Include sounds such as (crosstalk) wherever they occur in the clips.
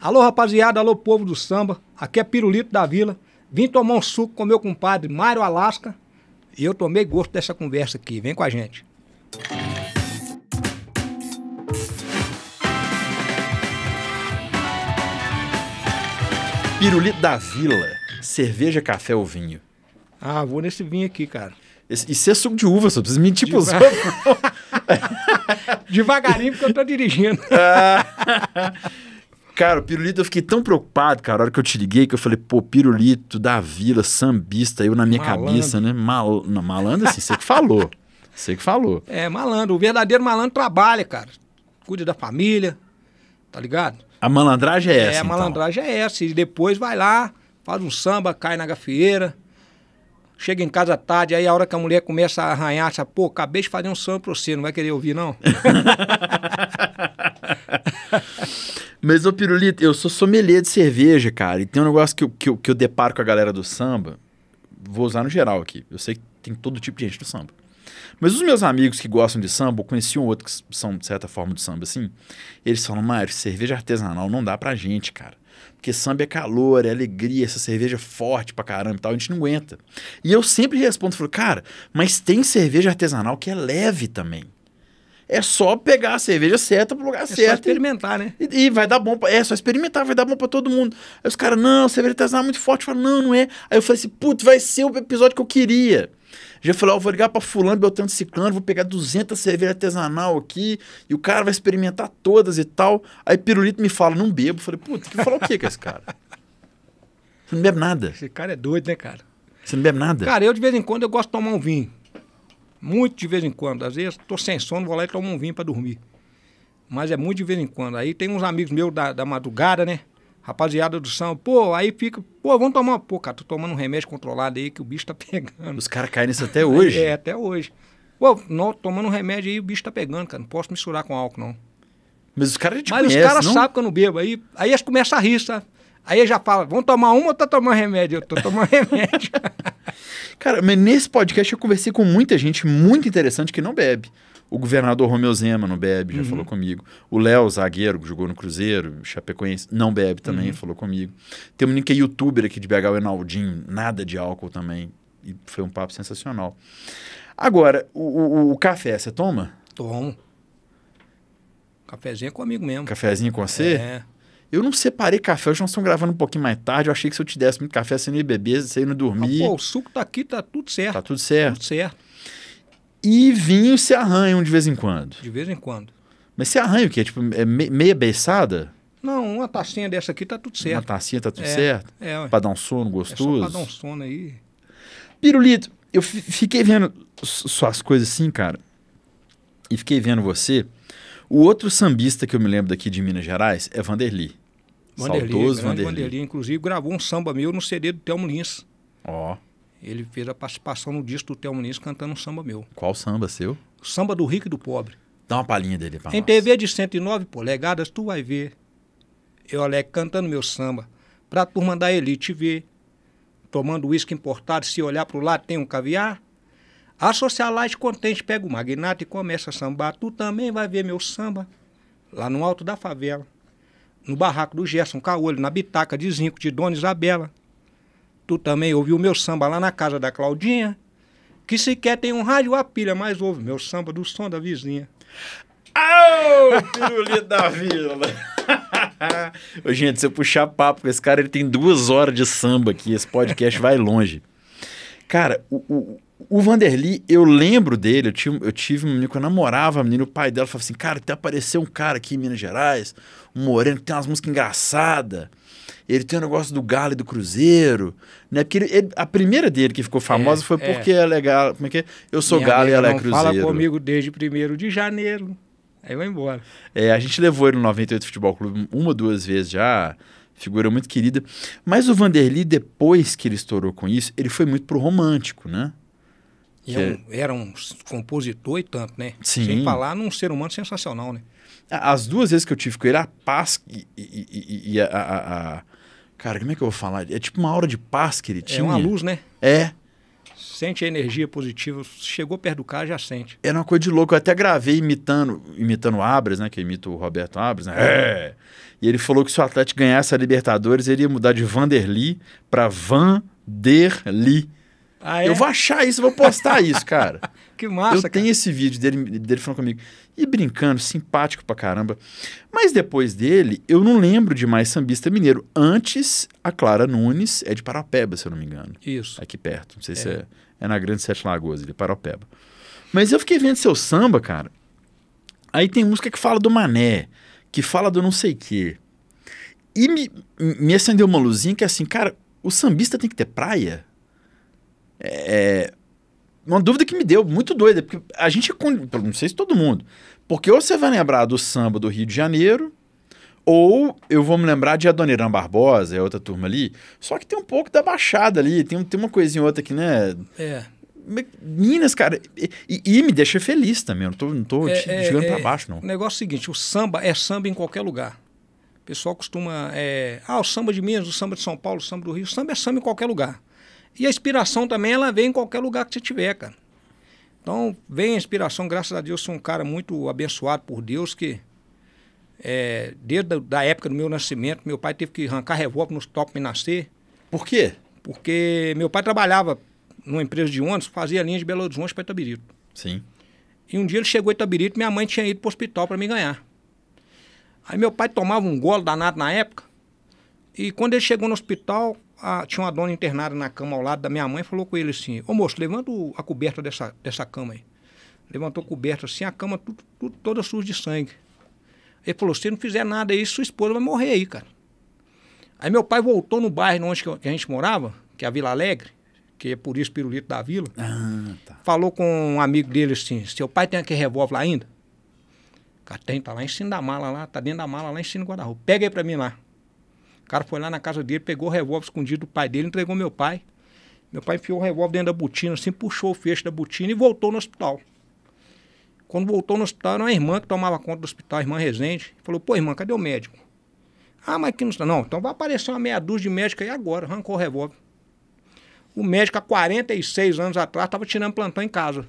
Alô, rapaziada, alô, povo do samba. Aqui é Pirulito da Vila. Vim tomar um suco com meu compadre Mário Alasca e eu tomei gosto dessa conversa aqui. Vem com a gente. Pirulito da Vila, cerveja, café ou vinho? Ah, vou nesse vinho aqui, cara. Esse, isso é suco de uva, só precisa mentir pros Deva... (laughs) Devagarinho, porque eu tô dirigindo. (laughs) É. Cara, o Pirulito, eu fiquei tão preocupado, cara, a hora que eu te liguei, que eu falei, pô, Pirulito da Vila, sambista, eu na minha malandro. cabeça, né? Mal... Não, malandro assim, você que falou. (laughs) Você que falou. É, malandro. O verdadeiro malandro trabalha, cara. Cuida da família, tá ligado? A malandragem é, é essa, É, a então. malandragem é essa. E depois vai lá, faz um samba, cai na gafieira. Chega em casa tarde, aí a hora que a mulher começa a arranhar, sabe, pô, acabei de fazer um samba pra você, não vai querer ouvir, não? (laughs) Mas, ô Pirulito, eu sou sommelier de cerveja, cara. E tem um negócio que eu, que, eu, que eu deparo com a galera do samba. Vou usar no geral aqui. Eu sei que tem todo tipo de gente do samba. Mas os meus amigos que gostam de samba, conheciam conheci um outro que são, de certa forma, de samba, assim. Eles falam, Mário, cerveja artesanal não dá pra gente, cara. Porque samba é calor, é alegria, essa cerveja é forte pra caramba e tal, a gente não aguenta. E eu sempre respondo, falo, cara, mas tem cerveja artesanal que é leve também. É só pegar a cerveja certa pro lugar é certo. É só experimentar, e, né? E, e, vai dar bom. Pra, é só experimentar, vai dar bom para todo mundo. Aí os caras, não, cerveja artesanal tá é muito forte. Eu falo, não, não é. Aí eu falei assim, putz, vai ser o episódio que eu queria. Já falei, oh, vou ligar para fulano, beltrano, ciclano, vou pegar 200 cervejas artesanal aqui e o cara vai experimentar todas e tal. Aí pirulito me fala, não bebo. Eu falei, putz, que falar o que com esse cara? Você não bebe nada. Esse cara é doido, né, cara? Você não bebe nada? Cara, eu de vez em quando eu gosto de tomar um vinho. Muito de vez em quando. Às vezes estou sem sono, vou lá e tomo um vinho para dormir. Mas é muito de vez em quando. Aí tem uns amigos meus da, da madrugada, né? Rapaziada do São, pô, aí fica, pô, vamos tomar, pô, cara, tô tomando um remédio controlado aí que o bicho tá (laughs) pegando. Os caras caem nisso até hoje? é, até hoje. Pô, não, tomando um remédio aí, o bicho tá pegando, cara, não posso misturar com álcool, não. Mas os caras já te Mas conhece, os caras sabem que eu não bebo, aí, aí eles começam a rir, sabe? Aí já fala, vamos tomar uma ou tá tomando remédio? Eu tô tomando (laughs) remédio. Cara, mas nesse podcast eu conversei com muita gente muito interessante que não bebe. O governador Romeu Zema não bebe, já uhum. falou comigo. O Léo, zagueiro, que jogou no Cruzeiro, Chapecoense, não bebe também, uhum. falou comigo. Tem um menino que é youtuber aqui de BH, o Enaldinho, nada de álcool também. E foi um papo sensacional. Agora, o, o, o café, você toma? Tomo. Cafezinho é comigo mesmo. Cafezinho com você? É. Eu não separei café, hoje nós estamos gravando um pouquinho mais tarde. Eu achei que se eu te desse muito café, você não ia beber, você ia dormir. Ah, pô, o suco tá aqui, tá tudo certo. Tá tudo certo. Tudo certo. E vinho se arranham de vez em quando. De vez em quando. Mas se arranha o quê? Tipo, é meia beçada? Não, uma tacinha dessa aqui tá tudo certo. Uma tacinha tá tudo é, certo? É, ué. Pra dar um sono é gostoso? É pra dar um sono aí. Pirulito, eu fiquei vendo suas coisas assim, cara. E fiquei vendo você. O outro sambista que eu me lembro daqui de Minas Gerais é Vanderly. Vanderly, Saudoso Vanderly. Inclusive gravou um samba meu no CD do Thelmo Lins. Ó. Oh. Ele fez a participação no disco do Thelmo Lins cantando um samba meu. Qual samba seu? samba do rico e do pobre. Dá uma palhinha dele pra em nós. Em TV de 109 polegadas, tu vai ver. Eu, Alec, cantando meu samba. Pra turma da elite ver. Tomando uísque importado, se olhar pro lado tem um caviar. A socialite, contente pega o magnata e começa a sambar. Tu também vai ver meu samba lá no alto da favela, no barraco do Gerson Caolho, na bitaca de zinco de Dona Isabela. Tu também ouviu meu samba lá na casa da Claudinha, que sequer tem um rádio a pilha, mas ouve meu samba do som da vizinha. Au, pirulito da vila! gente, se eu puxar papo com esse cara, ele tem duas horas de samba aqui. Esse podcast vai longe. Cara, o o Vanderly, eu lembro dele, eu tive, eu tive um menino, que eu namorava a menina, o pai dela falava assim, cara, até apareceu um cara aqui em Minas Gerais, um moreno que tem umas músicas engraçadas, ele tem um negócio do galo e do cruzeiro, né? Porque ele, ele, a primeira dele que ficou famosa é, foi é. porque ela é galo, como é que é? Eu sou Minha galo e ela é cruzeiro. fala comigo desde 1 de janeiro, aí eu vou embora. É, a gente levou ele no 98 Futebol Clube uma duas vezes já, figura muito querida, mas o Vanderly, depois que ele estourou com isso, ele foi muito pro romântico, né? Que... É um, é- era um compositor e tanto, né? Sim. Sem falar num ser humano sensacional, né? As duas vezes que eu tive com ele, a paz e, e, e a, a, a, Cara, como é que eu vou falar? É tipo uma aura de paz que ele é tinha. É uma luz, né? É. Sente a energia positiva. Chegou perto do cara, já sente. Era uma coisa de louco. Eu até gravei imitando, imitando o Abras, né? Que imita o Roberto Abras, né? É. E ele falou que se o Atlético ganhasse a Libertadores, ele ia mudar de Vanderly para Vanderly. Ah, é? Eu vou achar isso, vou postar isso, cara. (laughs) que massa. Eu tenho esse vídeo dele, dele falando comigo. E brincando, simpático pra caramba. Mas depois dele, eu não lembro de mais sambista mineiro. Antes, a Clara Nunes é de Parapeba, se eu não me engano. Isso. Aqui perto. Não sei é. se é, é na Grande Sete Lagoas, ele é Parapeba. Mas eu fiquei vendo seu samba, cara. Aí tem música que fala do mané, que fala do não sei quê. E me, me acendeu uma luzinha que é assim, cara, o sambista tem que ter praia? É, uma dúvida que me deu, muito doida, porque a gente, não sei se todo mundo, porque ou você vai lembrar do samba do Rio de Janeiro, ou eu vou me lembrar de Adoniran Barbosa, é outra turma ali, só que tem um pouco da baixada ali, tem, tem uma coisinha outra que né? É. Minas, cara, e, e, me deixa feliz também, eu não tô, não tô é, te é, é, pra baixo, não. O negócio é o seguinte, o samba é samba em qualquer lugar. O pessoal costuma, é, ah, o samba de Minas, o samba de São Paulo, o samba do Rio, o samba é samba em qualquer lugar. E a inspiração também, ela vem em qualquer lugar que você tiver, cara. Então, vem a inspiração, graças a Deus, sou um cara muito abençoado por Deus, que é, desde a da época do meu nascimento, meu pai teve que arrancar revólver nos top me nascer. Por quê? Porque meu pai trabalhava numa empresa de ônibus, fazia linha de Belo Horizonte para Itabirito. Sim. E um dia ele chegou em Itabirito, minha mãe tinha ido para o hospital para me ganhar. Aí meu pai tomava um golo danado na época, e quando ele chegou no hospital, a, tinha uma dona internada na cama ao lado da minha mãe, falou com ele assim, ô moço, levanta a coberta dessa, dessa cama aí. Levantou a coberta assim, a cama tudo, tudo, toda suja de sangue. Ele falou, se não fizer nada aí, sua esposa vai morrer aí, cara. Aí meu pai voltou no bairro onde que a gente morava, que é a Vila Alegre, que é por isso pirulito da vila. Ah, tá. Falou com um amigo dele assim, seu pai tem aquele revólver lá ainda? Cara, tem, tá lá em cima da mala lá, tá dentro da mala lá em cima do guarda-roupa. Pega aí pra mim lá. O cara foi lá na casa dele, pegou o revólver escondido do pai dele, entregou meu pai. Meu pai enfiou o revólver dentro da botina, assim, puxou o fecho da botina e voltou no hospital. Quando voltou no hospital, era uma irmã que tomava conta do hospital, a irmã Rezende. Falou, pô, irmã, cadê o médico? Ah, mas aqui não está. Não, então vai aparecer uma meia dúzia de médicos aí agora. Arrancou o revólver. O médico, há 46 anos atrás, estava tirando plantão em casa.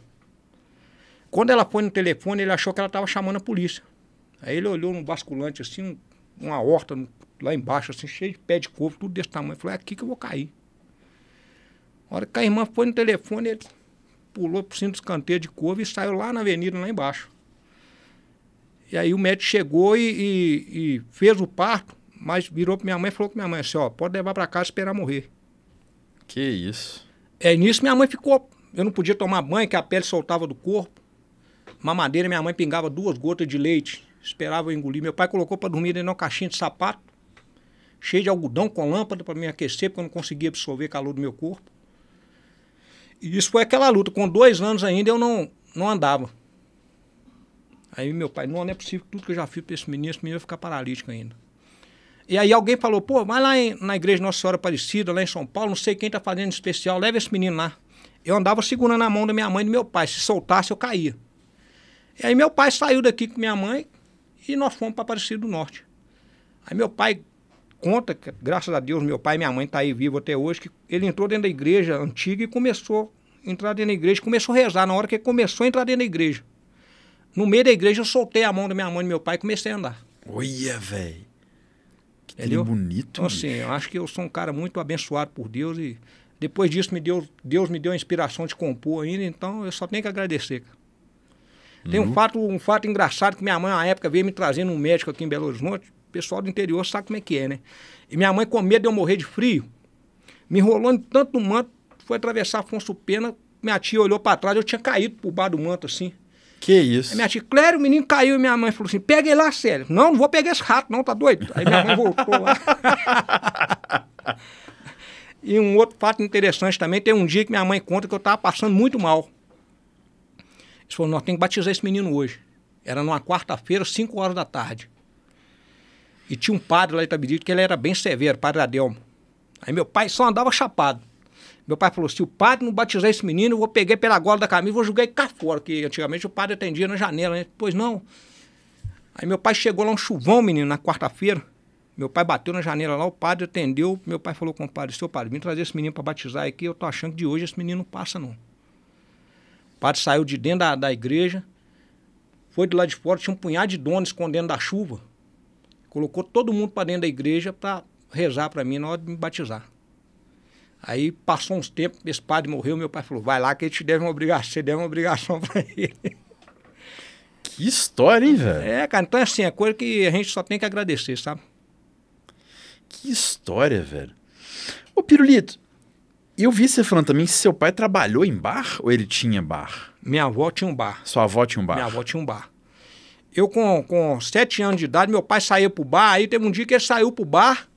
Quando ela foi no telefone, ele achou que ela estava chamando a polícia. Aí ele olhou no basculante, assim, uma horta, no lá embaixo, assim, cheio de pé de couve, tudo desse tamanho. Eu falei, é aqui que eu vou cair. A hora que a irmã foi no telefone, ele pulou por cima dos canteiros de couve e saiu lá na avenida, lá embaixo. E aí o médico chegou e, e, e fez o parto, mas virou para minha mãe e falou com minha mãe assim, ó, pode levar para casa e esperar morrer. Que isso? É, nisso minha mãe ficou. Eu não podia tomar banho, que a pele soltava do corpo. Mamadeira, minha mãe pingava duas gotas de leite. Esperava eu engolir. Meu pai colocou para dormir dentro de uma caixinha de sapato cheio de algodão com lâmpada para me aquecer, porque eu não conseguia absorver calor do meu corpo. E isso foi aquela luta. Com dois anos ainda eu não, não andava. Aí meu pai, não, não é possível tudo que eu já fiz para esse menino, esse menino vai ficar paralítico ainda. E aí alguém falou, pô, vai lá em, na igreja Nossa Senhora Aparecida, lá em São Paulo, não sei quem está fazendo especial, leva esse menino lá. Eu andava segurando a mão da minha mãe e do meu pai, se soltasse eu caía. E aí meu pai saiu daqui com minha mãe e nós fomos para Aparecida do Norte. Aí meu pai conta, que, graças a Deus, meu pai e minha mãe estão tá aí vivos até hoje, que ele entrou dentro da igreja antiga e começou a entrar dentro da igreja, começou a rezar. Na hora que ele começou a entrar dentro da igreja, no meio da igreja, eu soltei a mão da minha mãe e meu pai e comecei a andar. Olha, velho. Que Entendeu? bonito. Então, assim, eu acho que eu sou um cara muito abençoado por Deus e depois disso me deu, Deus me deu a inspiração de compor ainda, então eu só tenho que agradecer. Tem uhum. um, fato, um fato engraçado que minha mãe, na época, veio me trazendo um médico aqui em Belo Horizonte, pessoal do interior sabe como é que é, né? E minha mãe, com medo de eu morrer de frio, me enrolou em tanto manto, foi atravessar Afonso Pena, minha tia olhou para trás, eu tinha caído por baixo do manto assim. Que isso? Aí minha tia, Clério, o menino caiu e minha mãe falou assim: pega ele lá, sério. Não, não vou pegar esse rato, não, tá doido? Aí minha mãe voltou lá. (laughs) e um outro fato interessante também: tem um dia que minha mãe conta que eu tava passando muito mal. Ela falou: nós temos que batizar esse menino hoje. Era numa quarta-feira, 5 horas da tarde. E tinha um padre lá em Itabirito que ele era bem severo, padre Adelmo. Aí meu pai só andava chapado. Meu pai falou: se o padre não batizar esse menino, eu vou pegar pela gola da camisa e vou jogar ele cá fora, que antigamente o padre atendia na janela, né? Pois não. Aí meu pai chegou lá um chuvão, menino, na quarta-feira. Meu pai bateu na janela lá, o padre atendeu. Meu pai falou com o padre: seu padre, me trazer esse menino para batizar aqui, eu tô achando que de hoje esse menino não passa, não. O padre saiu de dentro da, da igreja, foi de lá de fora, tinha um punhado de dono escondendo da chuva colocou todo mundo para dentro da igreja para rezar para mim na hora de me batizar. Aí passou uns tempos, esse padre morreu, meu pai falou: vai lá que ele te deve uma obrigação, você deve uma obrigação (laughs) para ele. Que história, hein, velho? É, cara, então é assim, é coisa que a gente só tem que agradecer, sabe? Que história, velho. Ô, Pirulito, eu vi você falando também que seu pai trabalhou em bar ou ele tinha bar? Minha avó tinha um bar. Sua avó tinha um bar? Minha avó tinha um bar eu com, com sete anos de idade, meu pai saía pro bar, aí teve um dia que ele saiu pro bar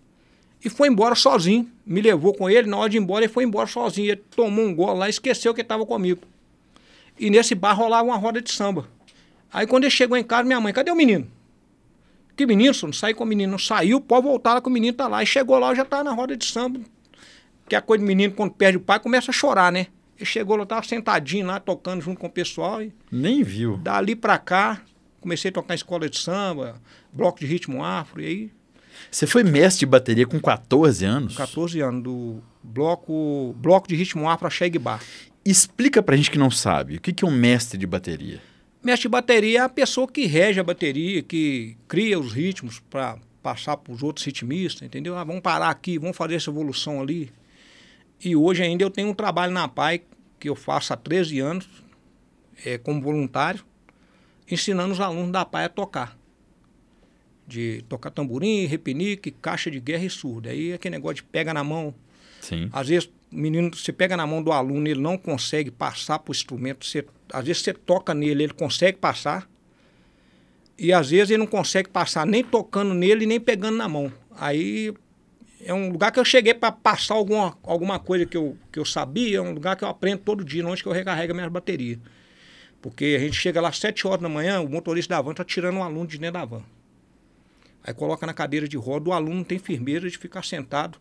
e foi embora sozinho. Me levou com ele, na hora de ir embora, ele foi embora sozinho. Ele tomou um gol lá e esqueceu que estava comigo. E nesse bar rolava uma roda de samba. Aí quando ele chegou em casa, minha mãe, cadê o menino? Que menino, senhor? Não saiu com o menino. Não saiu, pode voltar lá que o menino tá lá. E chegou lá, já tava na roda de samba. Que é a coisa de menino, quando perde o pai, começa a chorar, né? Ele chegou lá, tava sentadinho lá, tocando junto com o pessoal. E... Nem viu. Dali pra cá, comecei a tocar em escola de samba, bloco de ritmo afro, e aí... Você foi mestre de bateria com 14 anos? 14 anos, do bloco, bloco de ritmo afro Axé Bar. Explica pra gente que não sabe, o que, que é um mestre de bateria? Mestre de bateria é a pessoa que rege a bateria, que cria os ritmos para passar para os outros ritmistas, entendeu? Ah, vamos parar aqui, vamos fazer essa evolução ali. E hoje ainda eu tenho um trabalho na PAI que eu faço há 13 anos, é, como voluntário, ensinando os alunos da PAI a tocar. De tocar tamborim, repinique, caixa de guerra e surdo. Aí é aquele negócio de pega na mão. Sim. Às vezes, o menino, você pega na mão do aluno, ele não consegue passar para o instrumento. Você, às vezes você toca nele, ele consegue passar. E às vezes ele não consegue passar nem tocando nele, nem pegando na mão. Aí é um lugar que eu cheguei para passar alguma, alguma coisa que eu, que eu sabia, é um lugar que eu aprendo todo dia, onde que eu recarrego minhas baterias. Porque a gente chega lá às 7 horas da manhã, o motorista da van está tirando um aluno de dentro da van. Aí coloca na cadeira de roda, o aluno tem firmeza de ficar sentado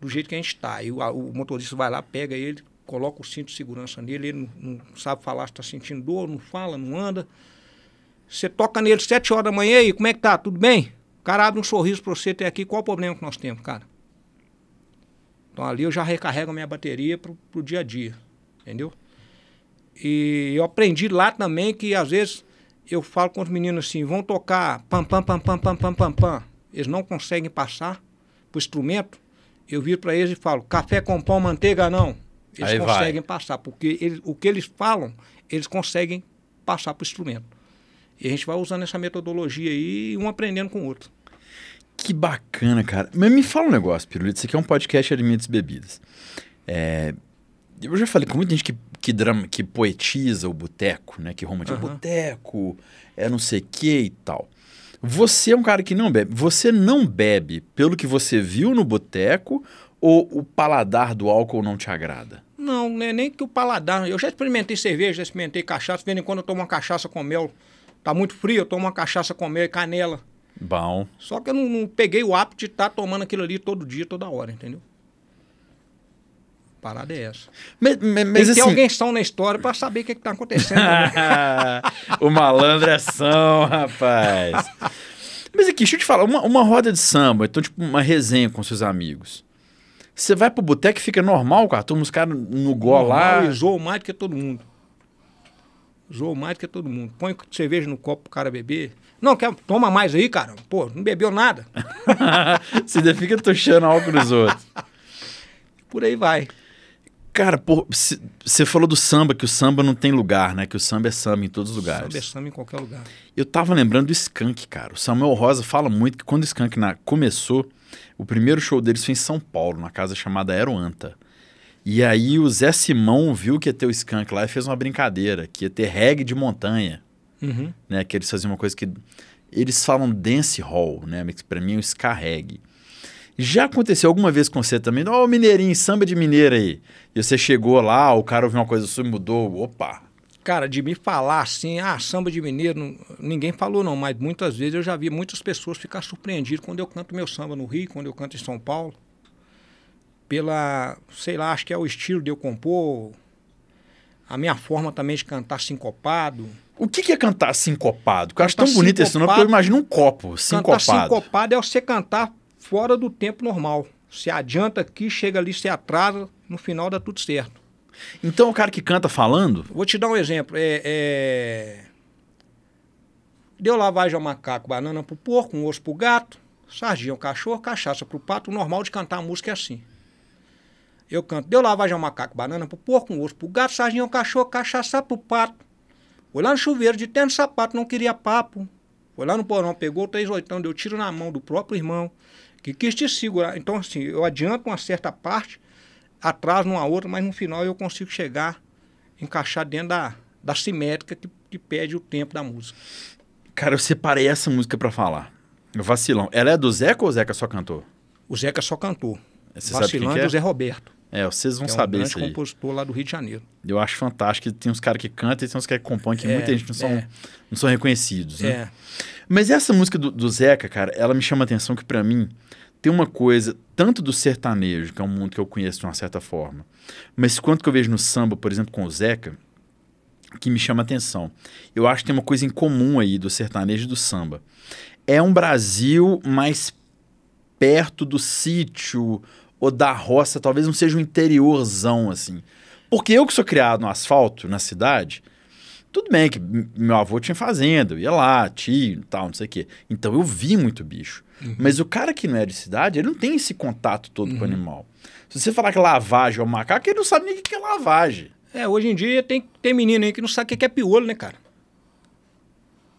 do jeito que a gente está. E o, o, motorista vai lá, pega ele, coloca o cinto de segurança nele, ele não, não sabe falar se está sentindo dor, não fala, não anda. Você toca nele sete horas da manhã e como é que tá? Tudo bem? O cara abre um sorriso para você até aqui, qual o problema que nós temos, cara? Então ali eu já recarrego a minha bateria para o dia a dia, entendeu? E eu aprendi lá também que às vezes eu falo com os meninos assim, vão tocar pam pam pam pam pam pam pam pam. Eles não conseguem passar para o instrumento. Eu viro para eles e falo, café com pão, manteiga não. Eles Aí conseguem vai. passar, porque eles, o que eles falam, eles conseguem passar para o instrumento. E a gente vai usando essa metodologia aí, um aprendendo com o outro. Que bacana, cara. Mas me fala um negócio, Pirulito. Isso aqui é um podcast de alimentos e bebidas. É... Eu já falei com muita gente que que, drama, que poetiza o boteco, né? Que romantiza uhum. boteco, é não sei o que e tal. Você é um cara que não bebe. Você não bebe pelo que você viu no boteco ou o paladar do álcool não te agrada? Não, né? nem que o paladar. Eu já experimentei cerveja, já experimentei cachaça. De vez em quando eu tomo uma cachaça com mel. Tá muito frio, eu tomo uma cachaça com mel e canela. Bom. Só que eu não, não peguei o hábito de estar tá tomando aquilo ali todo dia, toda hora, entendeu? parada é essa. Mas, mas, mas assim... alguém são na história para saber o que, é está acontecendo. Né? (laughs) o malandro é são, rapaz. mas aqui, deixa eu te falar, uma, uma roda de samba, então, tipo, uma resenha com seus amigos. Você vai pro boteco e fica normal, cara. Toma os caras no gol lá. zoou mais do que todo mundo. Zoou mais do que todo mundo. Põe cerveja no copo pro cara beber. Não, quer, toma mais aí, cara. Pô, não bebeu nada. (laughs) Você ainda fica tuxando álcool nos outros. Por aí vai. Cara, você falou do samba, que o samba não tem lugar, né? Que o samba é samba em todos os lugares. Samba é samba em qualquer lugar. Eu tava lembrando do Skank, cara. O Samuel Rosa fala muito que quando o Skank na, começou, o primeiro show deles foi em São Paulo, na casa chamada Aeroanta. E aí o Zé Simão viu que ia ter o Skank lá e fez uma brincadeira, que ia ter reggae de montanha. Uhum. Né? Que eles faziam uma coisa que... Eles falam dance hall, né? Mas pra mim é o ska reggae. Já aconteceu alguma vez com você também? Ó, oh, Mineirinho, samba de Mineira aí. E você chegou lá, o cara ouviu uma coisa sua e mudou. Opa! Cara, de me falar assim, ah, samba de mineiro, ninguém falou não, mas muitas vezes eu já vi muitas pessoas ficar surpreendidas quando eu canto meu samba no Rio, quando eu canto em São Paulo. Pela, sei lá, acho que é o estilo de eu compor, a minha forma também de cantar sincopado. O que, que, é cantar sincopado? Porque eu acho tão bonito esse nome, porque eu imagino um copo, sincopado. Cantar sincopado é você cantar fora do tempo normal. Se adianta aqui, chega ali, se atrasa, no final dá tudo certo. Então o cara que canta falando. Vou te dar um exemplo. É, é... Deu lavagem ao macaco, banana pro porco, um osso pro gato, sardinha ao cachorro, cachaça pro pato. O normal de cantar a música é assim. Eu canto, deu lavagem ao macaco, banana pro porco, um osso pro gato, sardinha ao cachorro, cachaça pro pato. Foi lá no chuveiro, de tênis sapato, não queria papo. Foi lá no porão, pegou três oitão, deu tiro na mão do próprio irmão que quis te segurar. Então, assim, eu adianto uma certa parte, atrás uma outra, mas no final eu consigo chegar, encaixar dentro da, da simétrica que, que pede o tempo da música. Cara, eu separei essa música para falar. Vacilão. Ela é do Zeca ou o Zeca só cantou? O Zeca só cantou. É, você Vacilão é do é? Zé Roberto. É, vocês vão é um saber isso aí. compositor lá do Rio de Janeiro. Eu acho fantástico. Tem uns caras que cantam e tem uns caras que compõem que é, muita gente não são, é. não são reconhecidos, né? É. Mas essa música do, do Zeca, cara, ela me chama a atenção que para mim tem uma coisa, tanto do sertanejo, que é um mundo que eu conheço de uma certa forma, mas quanto que eu vejo no samba, por exemplo, com o Zeca, que me chama a atenção. Eu acho que tem uma coisa em comum aí do sertanejo e do samba. É um Brasil mais perto do sítio, ou da roça, talvez não seja um interiorzão, assim. Porque eu que sou criado no asfalto, na cidade, tudo bem que meu avô tinha fazenda, eu ia lá, tio tal, não sei o quê. Então eu vi muito bicho. Uhum. Mas o cara que não é de cidade, ele não tem esse contato todo uhum. com o uhum. animal. Se você falar que lavagem é um macaco, ele não sabe nem o que é lavagem. É, hoje em dia tem, tem menino aí que não sabe o que é piolho, né, cara?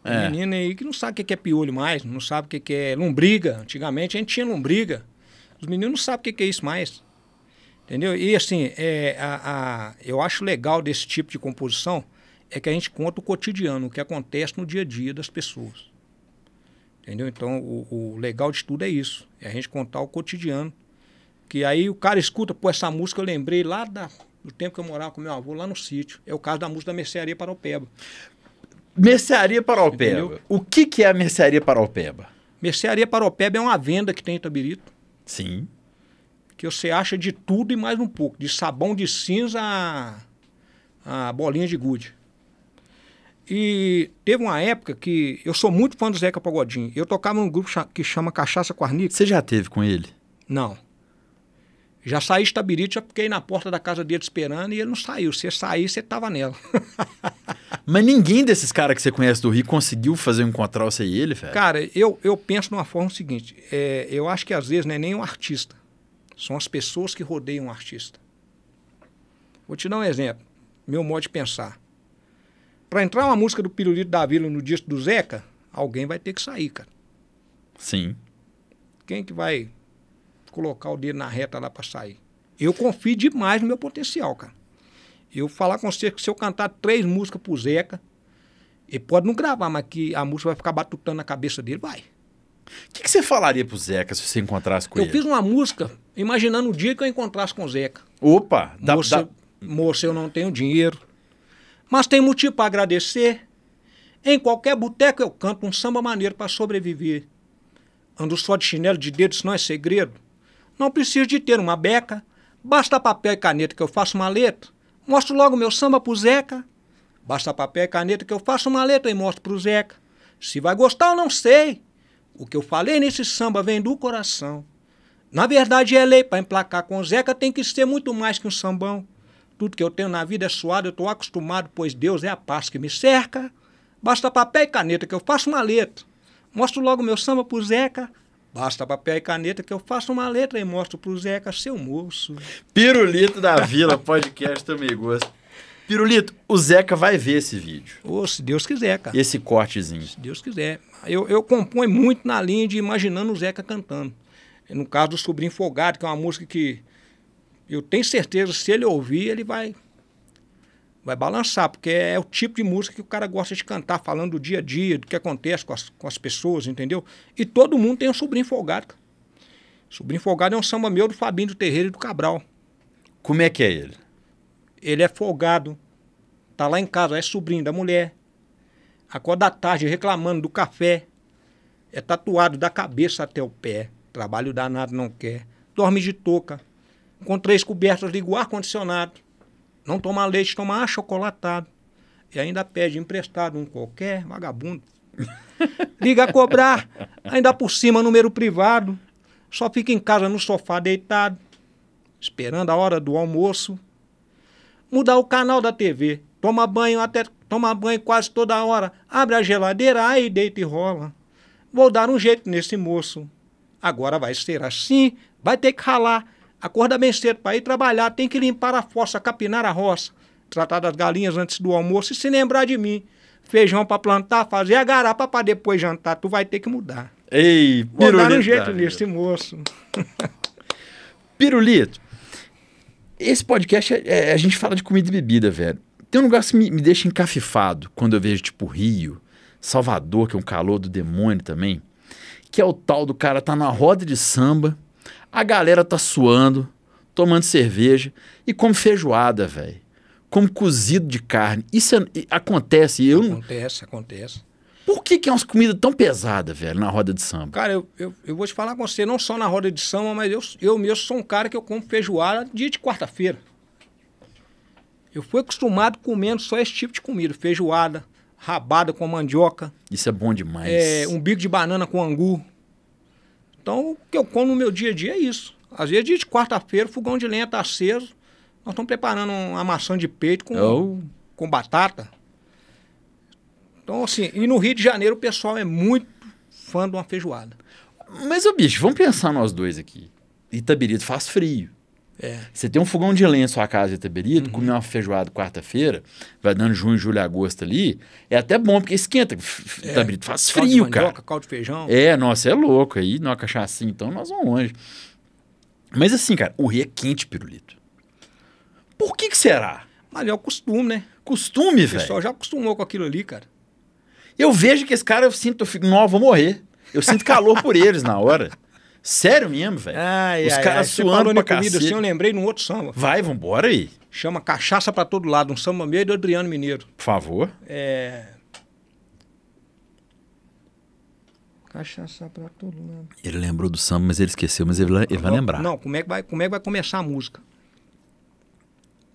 É. Menino aí que não sabe o que é piolho mais, não sabe o que é lombriga. Antigamente a gente tinha lombriga. Os meninos não sabem o que é isso mais. Entendeu? E assim, é, a, a, eu acho legal desse tipo de composição é que a gente conta o cotidiano, o que acontece no dia a dia das pessoas. Entendeu? Então, o, o legal de tudo é isso. É a gente contar o cotidiano. Que aí o cara escuta, pô, essa música eu lembrei lá da, do tempo que eu morava com meu avô, lá no sítio. É o caso da música da Mercearia Paropeba. Mercearia Paropeba. Entendeu? O que, que é a Mercearia Paropeba? Mercearia Paropeba é uma venda que tem em Itabirito Sim. Que você acha de tudo e mais um pouco. De sabão de cinza a, a bolinha de gude. E teve uma época que eu sou muito fã do Zeca Pagodinho. Eu tocava num grupo que chama Cachaça Quarnica. Você já teve com ele? Não. Já saí de já fiquei na porta da casa dele esperando e ele não saiu. Se sair, você tava nela. (laughs) Mas ninguém desses caras que você conhece do Rio conseguiu fazer um encontrar você e ele, velho? Cara, eu, eu penso de uma forma seguinte. É, eu acho que às vezes não é nem um artista. São as pessoas que rodeiam um artista. Vou te dar um exemplo. Meu modo de pensar. Para entrar uma música do Pirulito da Vila no disco do Zeca, alguém vai ter que sair, cara. Sim. Quem que vai colocar o dedo na reta lá para sair. Eu confio demais no meu potencial, cara. Eu falar com você que se eu cantar três músicas pro Zeca, ele pode não gravar, mas que a música vai ficar batutando na cabeça dele, vai. O que, que, você falaria pro Zeca se você encontrasse com eu ele? Eu fiz uma música imaginando o dia que eu encontrasse com o Zeca. Opa! Dá, moça, dá... moça, eu não tenho dinheiro, mas tem motivo para agradecer. Em qualquer boteco eu canto um samba maneiro para sobreviver. Ando só de chinelo de dedo, isso não é segredo. Não preciso de ter uma beca, basta papel e caneta que eu faço uma letra. Mostro logo meu samba pro Zeca. Basta papel e caneta que eu faço uma letra e mostro pro Zeca. Se vai gostar, eu não sei. O que eu falei nesse samba vem do coração. Na verdade, é lei, para emplacar com o Zeca tem que ser muito mais que um sambão. Tudo que eu tenho na vida é suado, eu tô acostumado, pois Deus é a paz que me cerca. Basta papel e caneta que eu faço uma letra. Mostro logo meu samba pro Zeca. Basta papel e caneta que eu faço uma letra e mostro pro Zeca, seu moço. Pirulito da Vila, podcast também gosto. Pirulito, o Zeca vai ver esse vídeo. Ou oh, se Deus quiser, cara. Esse cortezinho. Se Deus quiser. Eu, eu componho muito na linha de imaginando o Zeca cantando. No caso do Sobrinho fogado que é uma música que eu tenho certeza, se ele ouvir, ele vai Vai balançar, porque é o tipo de música que o cara gosta de cantar, falando do dia a dia, do que acontece com as, com as pessoas, entendeu? E todo mundo tem um sobrinho folgado. Sobrinho folgado é um samba meu do Fabinho do Terreiro e do Cabral. Como é que é ele? Ele é folgado. Tá lá em casa, é sobrinho da mulher. Acorda à tarde reclamando do café. É tatuado da cabeça até o pé. Trabalho danado não quer. Dorme de touca. Com três cobertas, liga o ar-condicionado não tomar leite, tomar achocolatado. E ainda pede emprestado um qualquer, vagabundo. (laughs) Liga a cobrar, ainda por cima, número privado. Só fica em casa no sofá deitado, esperando a hora do almoço. Mudar o canal da TV. Toma banho até toma banho quase toda hora. Abre a geladeira, aí deita e rola. Vou dar um jeito nesse moço. Agora vai ser assim, vai ter que ralar. Acorda bem cedo para ir trabalhar, tem que limpar a fossa, capinar a roça, tratar das galinhas antes do almoço e se lembrar de mim. Feijão para plantar, fazer a garapa para depois jantar, tu vai ter que mudar. Ei, pirulito. Vou dar um jeito nesse moço. (laughs) pirulito, esse podcast, é, é, a gente fala de comida e bebida, velho. Tem um lugar que me, me deixa encafifado quando eu vejo, tipo, Rio, Salvador, que é um calor do demônio também, que é o tal do cara tá na roda de samba a galera tá suando, tomando cerveja e como feijoada, velho. Como cozido de carne. Isso é, acontece. Eu... Acontece, acontece. Por que, que é uma comida tão pesada, velho, na roda de samba? Cara, eu, eu, eu, vou te falar com você, não só na roda de samba, mas eu, eu mesmo sou um cara que eu como feijoada dia de quarta-feira. Eu fui acostumado comendo só esse tipo de comida: feijoada, rabada com mandioca. Isso é bom demais. É, um bico de banana com angu. Então, o que eu como no meu dia a dia é isso. Às vezes, de quarta-feira, fogão de lenha está aceso. Nós estamos preparando uma maçã de peito com, oh. com batata. Então, assim, e no Rio de Janeiro o pessoal é muito fã de uma feijoada. Mas, ô bicho, vamos pensar nós dois aqui. Itabirito faz frio. É. Você tem um fogão de lenha na sua casa de Itaberito, uhum. comer uma feijoada quarta-feira, vai dando junho, julho, agosto ali, é até bom, porque esquenta. É. faz frio, de mandioca, cara. Caldo de feijão. É, nossa, é louco. Aí, numa assim, então, nós vamos longe. Mas assim, cara, o Rio é quente, pirulito. Por que que será? Mas é o costume, né? Costume, velho. O pessoal já acostumou com aquilo ali, cara. Eu vejo que esse cara, eu sinto, eu fico, não, eu vou morrer. Eu sinto calor por eles na hora. (laughs) Sério mesmo, velho? Os ai, caras ai. suando pra comida assim, eu lembrei num outro samba. Vai, vambora aí. Chama Cachaça pra Todo Lado, um samba meio do Adriano Mineiro. Por favor. É... Cachaça pra todo lado. Ele lembrou do samba, mas ele esqueceu, mas ele, ele vai lembrar. Não, como é, que vai, como é que vai começar a música?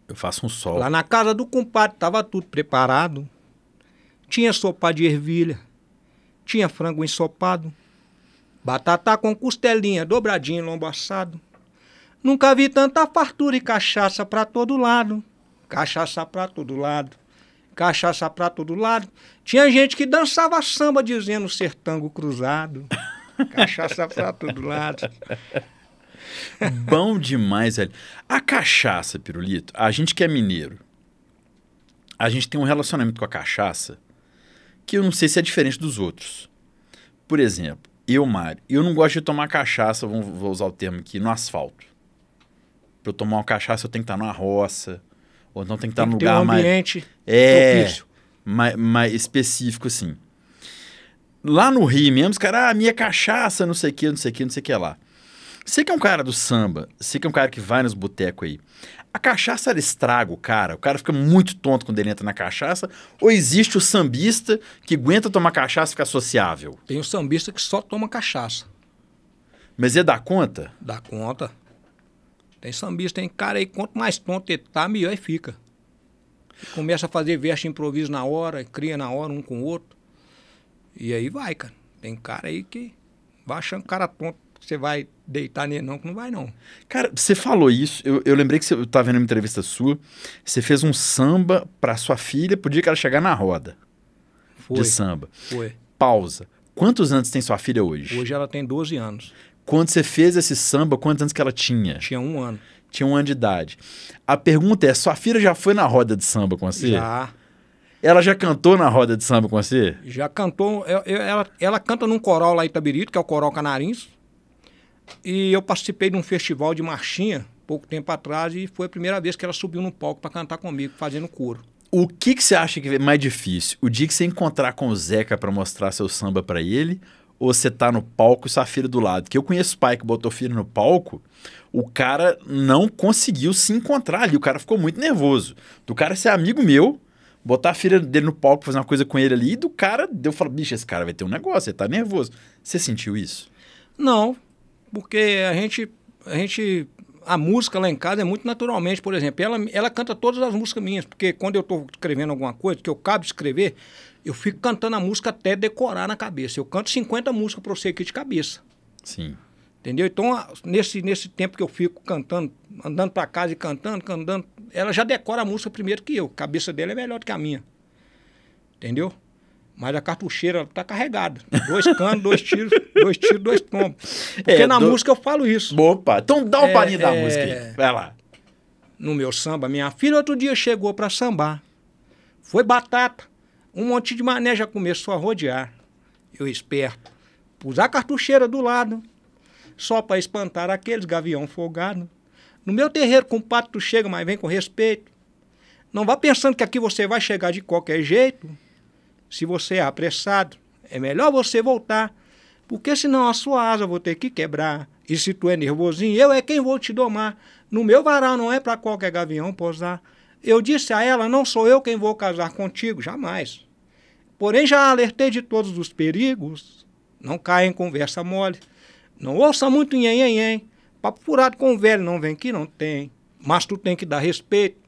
Eu faço um sol. Lá na casa do compadre tava tudo preparado. Tinha sopa de ervilha, tinha frango ensopado, Batata com costelinha, dobradinha e lombo assado. Nunca vi tanta fartura e cachaça pra todo lado. Cachaça pra todo lado. Cachaça pra todo lado. Tinha gente que dançava samba dizendo ser tango cruzado. Cachaça (laughs) pra todo lado. Bom demais, velho. A cachaça, Pirulito, a gente que é mineiro, a gente tem um relacionamento com a cachaça que eu não sei se é diferente dos outros. Por exemplo, eu, Mário, eu não gosto de tomar cachaça, vou, vou usar o termo aqui, no asfalto. Pra eu tomar uma cachaça, eu tenho que estar numa roça, ou então tem que estar num lugar um mais. ambiente é, mais, mais específico, assim. Lá no Rio mesmo, os caras, ah, minha cachaça, não sei o que, não sei o que, não sei o que lá. Você que é um cara do samba, você que é um cara que vai nos botecos aí, a cachaça era estrago, cara. O cara fica muito tonto quando ele entra na cachaça. Ou existe o sambista que aguenta tomar cachaça e fica sociável? Tem o sambista que só toma cachaça. Mas é dá conta? Dá conta. Tem sambista, tem cara aí, quanto mais tonto ele tá, melhor ele fica. começa a fazer verso improviso na hora, cria na hora um com o outro. E aí vai, cara. Tem cara aí que vai achando cara tonto. Você vai deitar nele, não, que não vai, não. Cara, você falou isso, eu, eu lembrei que você, eu tava vendo uma entrevista sua, você fez um samba pra sua filha, podia que ela chegar na roda foi, de samba. Foi. Pausa. Quantos anos tem sua filha hoje? Hoje ela tem 12 anos. Quando você fez esse samba, quantos anos que ela tinha? Tinha um ano. Tinha um ano de idade. A pergunta é, sua filha já foi na roda de samba com você? Já. Ela já cantou na roda de samba com você? Já cantou. Ela, ela, ela canta num coral lá em Itabirito, que é o Coral Canarins. E eu participei de um festival de marchinha pouco tempo atrás e foi a primeira vez que ela subiu no palco para cantar comigo, fazendo coro. O que, que você acha que é mais difícil? O dia que você encontrar com o Zeca para mostrar seu samba para ele ou você tá no palco e sua filha do lado? Que eu conheço pai que botou filho no palco, o cara não conseguiu se encontrar ali, o cara ficou muito nervoso. Do cara ser amigo meu, botar a filha dele no palco, fazer uma coisa com ele ali, e do cara, eu falo, bicho, esse cara vai ter um negócio, ele tá nervoso. Você sentiu isso? Não, porque a gente, a gente a música lá em casa é muito naturalmente, por exemplo. Ela, ela canta todas as músicas minhas, porque quando eu estou escrevendo alguma coisa, que eu acabo de escrever, eu fico cantando a música até decorar na cabeça. Eu canto 50 músicas para você aqui de cabeça. Sim. Entendeu? Então, nesse, nesse tempo que eu fico cantando, andando para casa e cantando, cantando, ela já decora a música primeiro que eu. A cabeça dela é melhor do que a minha. Entendeu? Mas a cartucheira tá carregada. Dois canos, dois tiros, dois tiros, dois tombos. Porque é, na do... música eu falo isso. Opa, então dá um é, da é. música aí. Vai lá. No meu samba, minha filha outro dia chegou para sambar. Foi batata. Um monte de mané já começou a rodear. Eu esperto. Pus a cartucheira do lado, só para espantar aqueles gavião folgado. No meu terreiro, com pato tu chega, mas vem com respeito. Não vá pensando que aqui você vai chegar de qualquer jeito. Se você é apressado, é melhor você voltar, porque senão a sua asa eu vou ter que quebrar. E se tu é nervosinho, eu é quem vou te domar. No meu varal não é para qualquer gavião pousar. Eu disse a ela, não sou eu quem vou casar contigo, jamais. Porém já alertei de todos os perigos. Não caia em conversa mole. Não ouça muito nhenhenhen. Papo furado com o velho não vem que não tem. Mas tu tem que dar respeito.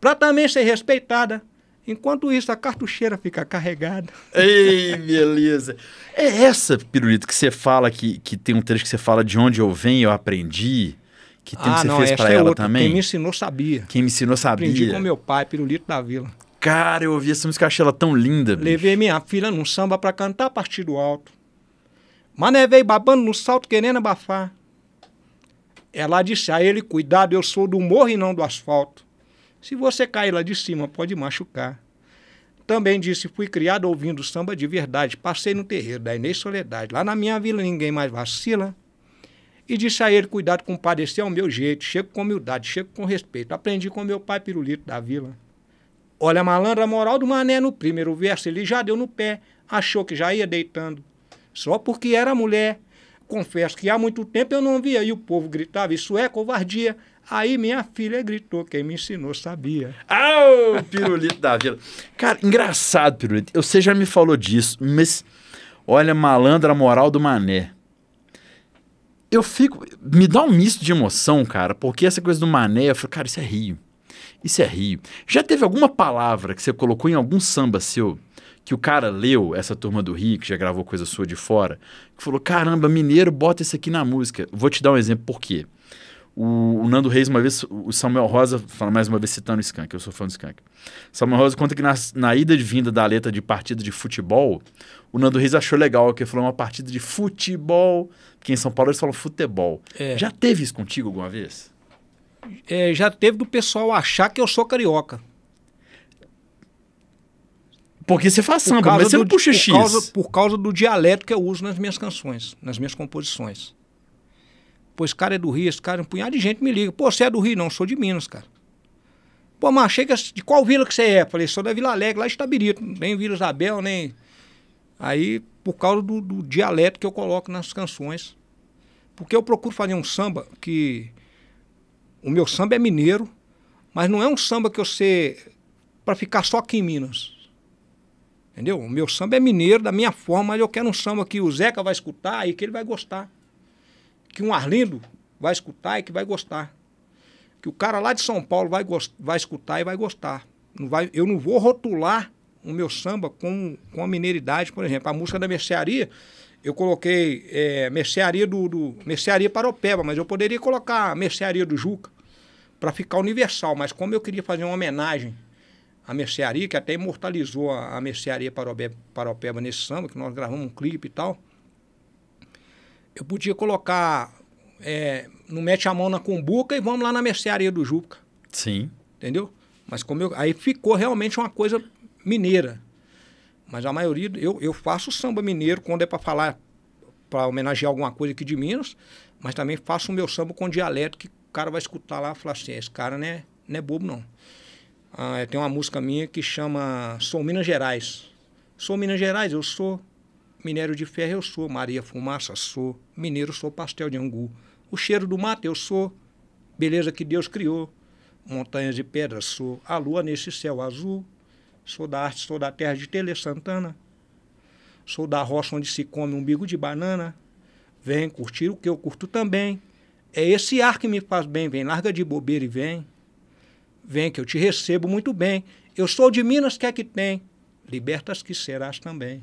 para também ser respeitada, Enquanto isso, a cartucheira fica carregada. (laughs) Ei, beleza. É essa, Pirulito, que você fala, que, que tem um trecho que você fala de onde eu venho, eu aprendi. Que tem ah, que você não, fez para é ela outra. também? Quem me ensinou sabia. Quem me ensinou sabia. Aprendi com meu pai, Pirulito da Vila. Cara, eu ouvi essa música, achei ela tão linda. Bicho. Levei minha filha num samba para cantar a partir do alto. Manevei babando no salto, querendo abafar. Ela disse a ele: Cuidado, eu sou do morro e não do asfalto. Se você cair lá de cima, pode machucar. Também disse: fui criado ouvindo samba de verdade. Passei no terreiro da Inês Soledade. Lá na minha vila ninguém mais vacila. E disse a ele: cuidado com padecer ao é meu jeito. Chego com humildade, chego com respeito. Aprendi com meu pai pirulito da vila. Olha, malandra, a moral do mané é no primeiro verso ele já deu no pé. Achou que já ia deitando. Só porque era mulher. Confesso que há muito tempo eu não via e o povo gritava: Isso é covardia. Aí minha filha gritou, quem me ensinou sabia. Ah, o pirulito da vila. Cara, engraçado, pirulito. Você já me falou disso, mas olha, malandra moral do mané. Eu fico. Me dá um misto de emoção, cara, porque essa coisa do mané, eu falo, cara, isso é Rio. Isso é Rio. Já teve alguma palavra que você colocou em algum samba seu que o cara leu, essa turma do Rio, que já gravou coisa sua de fora, que falou: caramba, mineiro, bota isso aqui na música. Vou te dar um exemplo por quê. O, o, Nando Reis, uma vez, o Samuel Rosa, fala mais uma vez citando o Skank, eu sou fã do Skank. Samuel Rosa conta que na, na ida de vinda da letra de partida de futebol, o Nando Reis achou legal, que falou uma partida de futebol, porque em São Paulo eles falam futebol. É. Já teve isso contigo alguma vez? É, já teve do pessoal achar que eu sou carioca. Porque você faz samba, mas você do, não puxa por X. Causa, por causa do dialeto que eu uso nas minhas canções, nas minhas composições. Pô, esse cara é do Rio, esse cara é um punhado de gente me liga. Pô, você é do Rio? Não, sou de Minas, cara. Pô, mas chega de qual vila que você é? Falei, sou da Vila Alegre, lá de Itabirito, nem Vila Isabel, nem. Aí, por causa do, do dialeto que eu coloco nas canções. Porque eu procuro fazer um samba que. O meu samba é mineiro, mas não é um samba que eu sei para ficar só aqui em Minas. Entendeu? O meu samba é mineiro, da minha forma, mas eu quero um samba que o Zeca vai escutar e que ele vai gostar que um Arlindo vai escutar e que vai gostar. Que o cara lá de São Paulo vai, vai escutar e vai gostar. Não vai, eu não vou rotular o meu samba com, com a mineiridade, por exemplo. A música da mercearia, eu coloquei é, mercearia do, do mercearia mas eu poderia colocar mercearia do Juca para ficar universal. Mas como eu queria fazer uma homenagem a mercearia, que até imortalizou a, a mercearia Paropeba, Paropeba nesse samba, que nós gravamos um clipe e tal, eu podia colocar. É, não mete a mão na cumbuca e vamos lá na mercearia do Juca. Sim. Entendeu? Mas como eu, aí ficou realmente uma coisa mineira. Mas a maioria, eu, eu faço samba mineiro quando é para falar, para homenagear alguma coisa aqui de Minas, mas também faço o meu samba com dialeto que o cara vai escutar lá e falar assim: é, esse cara não é, não é bobo, não. Ah, tem uma música minha que chama Sou Minas Gerais. Sou Minas Gerais, eu sou Minério de ferro eu sou, Maria Fumaça sou, mineiro sou pastel de angu. O cheiro do mato eu sou, beleza que Deus criou. Montanhas e pedras sou, a lua nesse céu azul. Sou da arte, sou da terra de Tele Santana. Sou da roça onde se come umbigo de banana. Vem curtir o que eu curto também. É esse ar que me faz bem, vem, larga de bobeira e vem. Vem que eu te recebo muito bem. Eu sou de Minas, que é que tem? Libertas que serás também.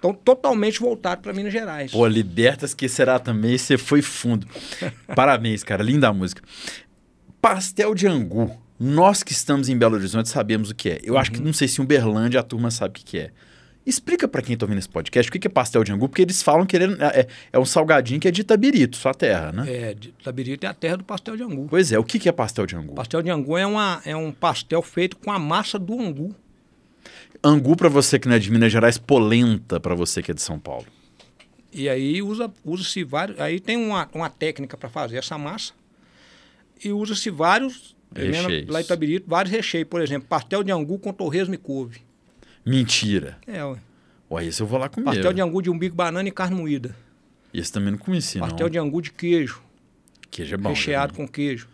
Então, totalmente voltado para Minas Gerais. Pô, Libertas que será também, você foi fundo. (laughs) Parabéns, cara, linda música. Pastel de angu. Nós que estamos em Belo Horizonte sabemos o que é. Eu uhum. acho que uhum. não sei se em Uberlândia a turma sabe o que é. Explica para quem está ouvindo esse podcast o que é pastel de angu, porque eles falam que ele é, é, é um salgadinho que é de Itabirito, sua terra, né? É, Itabirito é a terra do pastel de angu. Pois é, o que é pastel de angu? Pastel de angu é, uma, é um pastel feito com a massa do angu. Angu para você que não é de Minas Gerais, polenta para você que é de São Paulo. E aí usa, usa-se vários. Aí tem uma, uma técnica para fazer essa massa. E usa-se vários. É recheios. Lá em Itabirito, vários recheios. Por exemplo, pastel de angu com torresmo e couve. Mentira. É, ué. Ué, esse eu vou lá comer. Pastel de angu de umbigo, banana e carne moída. Esse também não conheci, não. Pastel de angu de queijo. Queijo é bom. Né? Recheado também. com queijo.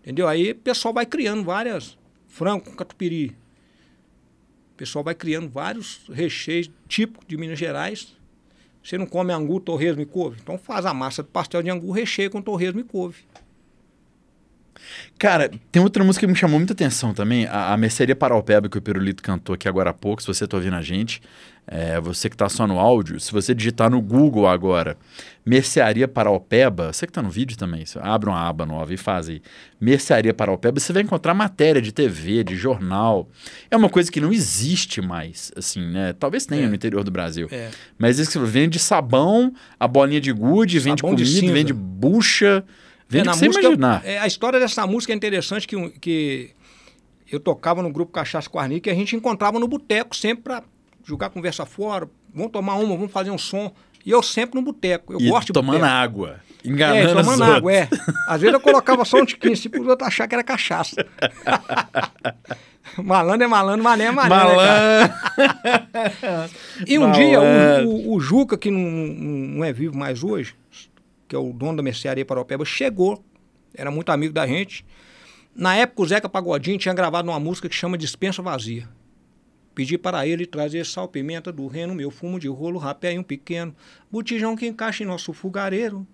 Entendeu? Aí o pessoal vai criando várias. Frango com catupiry pessoal vai criando vários recheios típicos de Minas Gerais. Você não come angu, torresmo e couve? Então faz a massa de pastel de angu, recheio com torresmo e couve. Cara, tem outra música que me chamou muita atenção também, a, a Merceria Paralpeba que o Pirulito cantou aqui agora há pouco, se você está ouvindo a gente, é, você que está só no áudio, se você digitar no Google agora, Mercearia Paralpeba, você que está no vídeo também, abre uma aba nova e faz aí, Mercearia Paraupeba, você vai encontrar matéria de TV, de jornal, é uma coisa que não existe mais, assim, né? Talvez tenha é. no interior do Brasil, é. mas isso vende sabão, a bolinha de gude, vende comida, vende bucha vendo é, na música, imaginar. É, a história dessa música é interessante que, que eu tocava no grupo Cachaça quarni que a gente encontrava no boteco sempre para jogar conversa fora, vamos tomar uma, vamos fazer um som. E eu sempre no boteco. Eu e gosto de tomando boteco. água. É, enganando é, tomando água, é. Às vezes eu colocava só um tiquinho tipo, assim para os outros achar que era cachaça. (laughs) malandro é malandro, mané é mané. Né, malandro! Né, e um malandro. dia, o, o, o, Juca, que não, não é vivo mais hoje, que é o dono da mercearia Paropeba, chegou, era muito amigo da gente. Na época, o Zeca Pagodinho tinha gravado uma música que chama Dispensa Vazia. Pedi para ele trazer sal, pimenta do reino, meu fumo de rolo, rapé e um pequeno, botijão que encaixa em nosso fogareiro.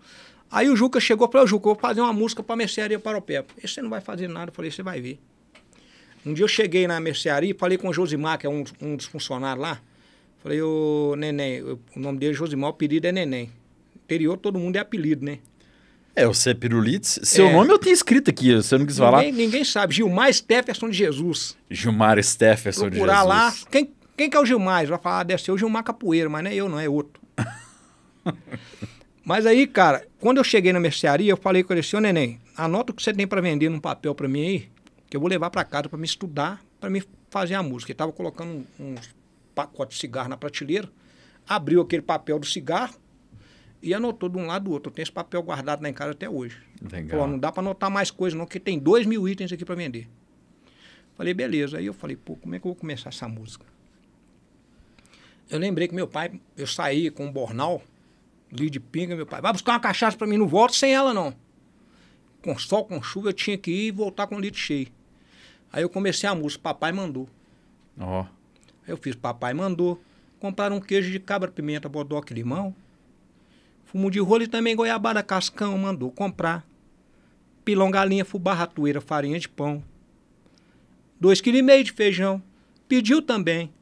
Aí o Juca chegou para o Juca, vou fazer uma música para a mercearia Paropeba. você não vai fazer nada, eu falei, você vai ver. Um dia eu cheguei na mercearia e falei com o Josimar, que é um, um dos funcionários lá. Falei, ô Neném, o nome dele é Josimar, o pedido é Neném interior todo mundo é apelido, né? É, o Cé Pirulites. Seu é. nome eu tenho escrito aqui, você não quis falar. Ninguém, ninguém sabe. Gilmar Stefferson de Jesus. Gilmar Stefferson de Jesus. Procurar lá. Quem, quem que é o Gilmar? vai falar, ah, deve ser o Gilmar Capoeira, mas não é eu, não, é outro. (laughs) mas aí, cara, quando eu cheguei na mercearia, eu falei com ele assim, ô neném, anota o que você tem para vender num papel para mim aí, que eu vou levar para casa para me estudar, para me fazer a música. Ele tava colocando uns um, pacote pacotes de cigarro na prateleira, abriu aquele papel do cigarro, e anotou de um lado do outro. Eu tenho esse papel guardado lá em casa até hoje. Legal. não dá para anotar mais coisa, não, que tem dois mil itens aqui para vender. Falei, beleza. Aí eu falei, pô, como é que eu vou começar essa música? Eu lembrei que meu pai, eu saí com um bornal, li de pinga, meu pai, vai buscar uma cachaça para mim, não volto sem ela não. Com sol, com chuva, eu tinha que ir e voltar com o litro cheio. Aí eu comecei a música, papai mandou. Ó. Oh. Eu fiz, papai mandou. Compraram um queijo de cabra, pimenta, bodoque, limão fumo de rolo e também goiabada cascão mandou comprar. Pilão galinha, fubá, ratoeira, farinha de pão. Dois quilos e meio de feijão. Pediu também.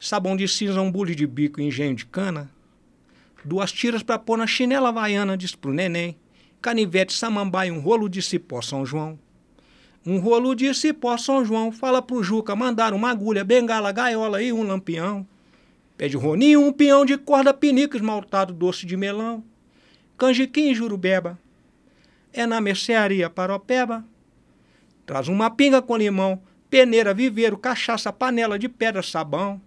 Sabão de cinza, um bule de bico e engenho de cana. Duas tiras para pôr na chinela vaiana, disse pro neném. Canivete, samambaia, um rolo de cipó São João. Um rolo de cipó São João. Fala pro Juca, mandar uma agulha, bengala, gaiola e um lampião. Pé de roninho, um pinhão de corda pinica esmaltado doce de melão. Canjiquinho e jurubeba. É na mercearia paropeba. Traz uma pinga com limão, peneira, viveiro, cachaça, panela de pedra, sabão.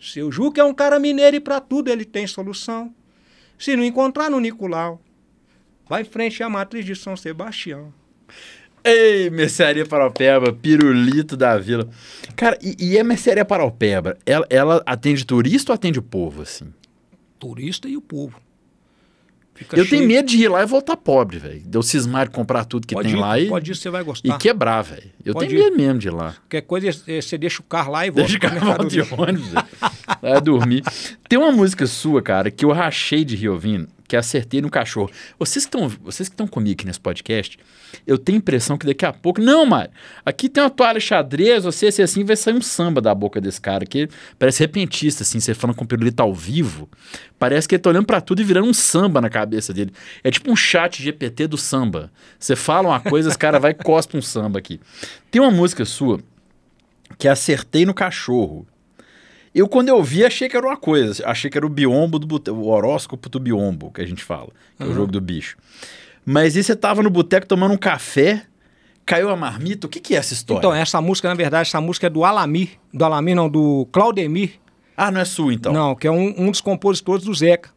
Seu Juque é um cara mineiro e para tudo ele tem solução. Se não encontrar no Nicolau, vai em frente à matriz de São Sebastião. Ei, mercearia paropeba, pirulito da vila. Cara, e, e a mercearia Paraupeba, ela, ela atende turista ou atende o povo, assim? Turista e o povo. Fica eu cheio. tenho medo de ir lá e voltar pobre, velho. De eu cismar e comprar tudo que pode tem ir, lá e. Pode ir, você vai gostar. E quebrar, velho. Eu pode tenho ir. medo mesmo de ir lá. Qualquer coisa, você deixa o carro lá e volta. Deixa o carro de ônibus, velho. Vai dormir. Tem uma música sua, cara, que eu rachei de Riovino. ouvindo que acertei no cachorro. Vocês que estão vocês que comigo aqui nesse podcast, eu tenho a impressão que daqui a pouco. Não, Mário, aqui tem uma toalha xadrez, você assim, assim, vai sair um samba da boca desse cara que parece repentista, assim, você falando com o pirulito ao vivo. Parece que ele tá olhando para tudo e virando um samba na cabeça dele. É tipo um chat GPT do samba. Você fala uma coisa, esse cara vai e cospe um samba aqui. Tem uma música sua que acertei no cachorro. Eu, quando eu vi, achei que era uma coisa. Achei que era o biombo, do boteco, o horóscopo do biombo, que a gente fala, que uhum. é o jogo do bicho. Mas e você tava no boteco tomando um café, caiu a marmita, o que, que é essa história? Então, essa música, na verdade, essa música é do Alami Do Alami não, do Claudemir. Ah, não é sua, então? Não, que é um, um dos compositores do Zeca.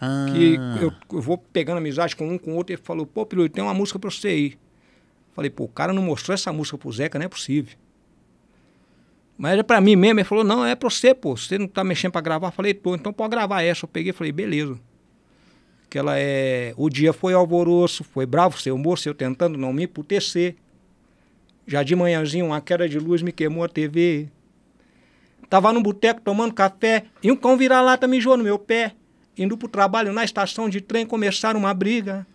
Ah. Que eu, eu, vou pegando amizade com um, com outro, ele falou, pô, piloto tem uma música pra você ir. Falei, pô, o cara não mostrou essa música pro Zeca, não é possível. Mas era pra mim mesmo. Ele falou, não, é pra você, pô. Você não tá mexendo pra gravar? Eu falei, tô, então pode gravar essa. Eu peguei e falei, beleza. Que ela é. O dia foi alvoroço, foi bravo, seu moço, eu tentando não me emputecer. Já de manhãzinho, uma queda de luz me queimou a TV. Tava num boteco tomando café e um cão vira-lata mijou no meu pé. Indo pro trabalho na estação de trem, começaram uma briga.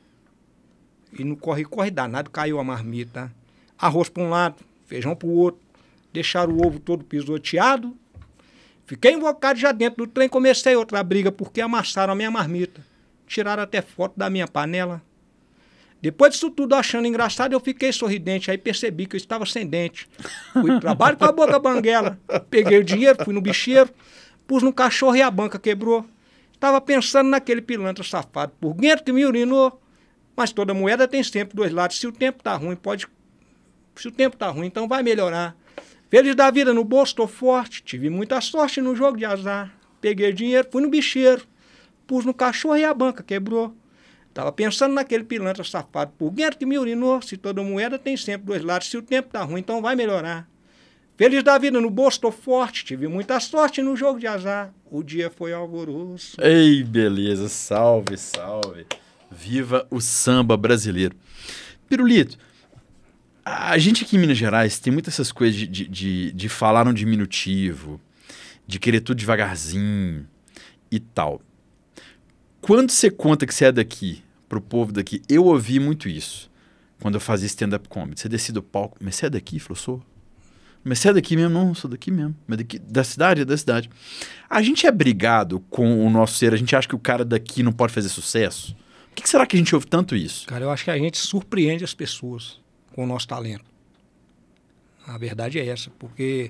E no corre-corre danado caiu a marmita. Arroz pra um lado, feijão pro outro deixaram o ovo todo pisoteado. Fiquei invocado já dentro do trem, comecei outra briga porque amassaram a minha marmita. Tiraram até foto da minha panela. Depois disso tudo, achando engraçado, eu fiquei sorridente. Aí percebi que eu estava sem dente. Fui pro trabalho com a boca banguela. Peguei o dinheiro, fui no bicheiro, pus no cachorro e a banca quebrou. Estava pensando naquele pilantra safado purguento que me urinou. Mas toda moeda tem sempre dois lados. Se o tempo está ruim, pode. Se o tempo está ruim, então vai melhorar. Feliz da vida no bolso, estou forte. Tive muita sorte no jogo de azar. Peguei dinheiro, fui no bicheiro. Pus no cachorro e a banca quebrou. Tava pensando naquele pilantra safado dentro que me urinou. Se toda moeda tem sempre dois lados. Se o tempo tá ruim, então vai melhorar. Feliz da vida no bolso, tô forte, tive muita sorte no jogo de azar. O dia foi alvoroço. Ei, beleza, salve, salve. Viva o samba brasileiro. Pirulito, a gente aqui em Minas Gerais tem muitas essas coisas de, de, de, de falar no diminutivo, de querer tudo devagarzinho e tal. Quando você conta que você é daqui, pro povo daqui, eu ouvi muito isso quando eu fazia stand-up comedy. Você descia do palco, mas você é daqui? Falou, sou. Mas você é daqui mesmo? Não, sou daqui mesmo. Mas daqui, da cidade? É da cidade. A gente é brigado com o nosso ser, a gente acha que o cara daqui não pode fazer sucesso? Por que será que a gente ouve tanto isso? Cara, eu acho que a gente surpreende as pessoas com o nosso talento. A verdade é essa, porque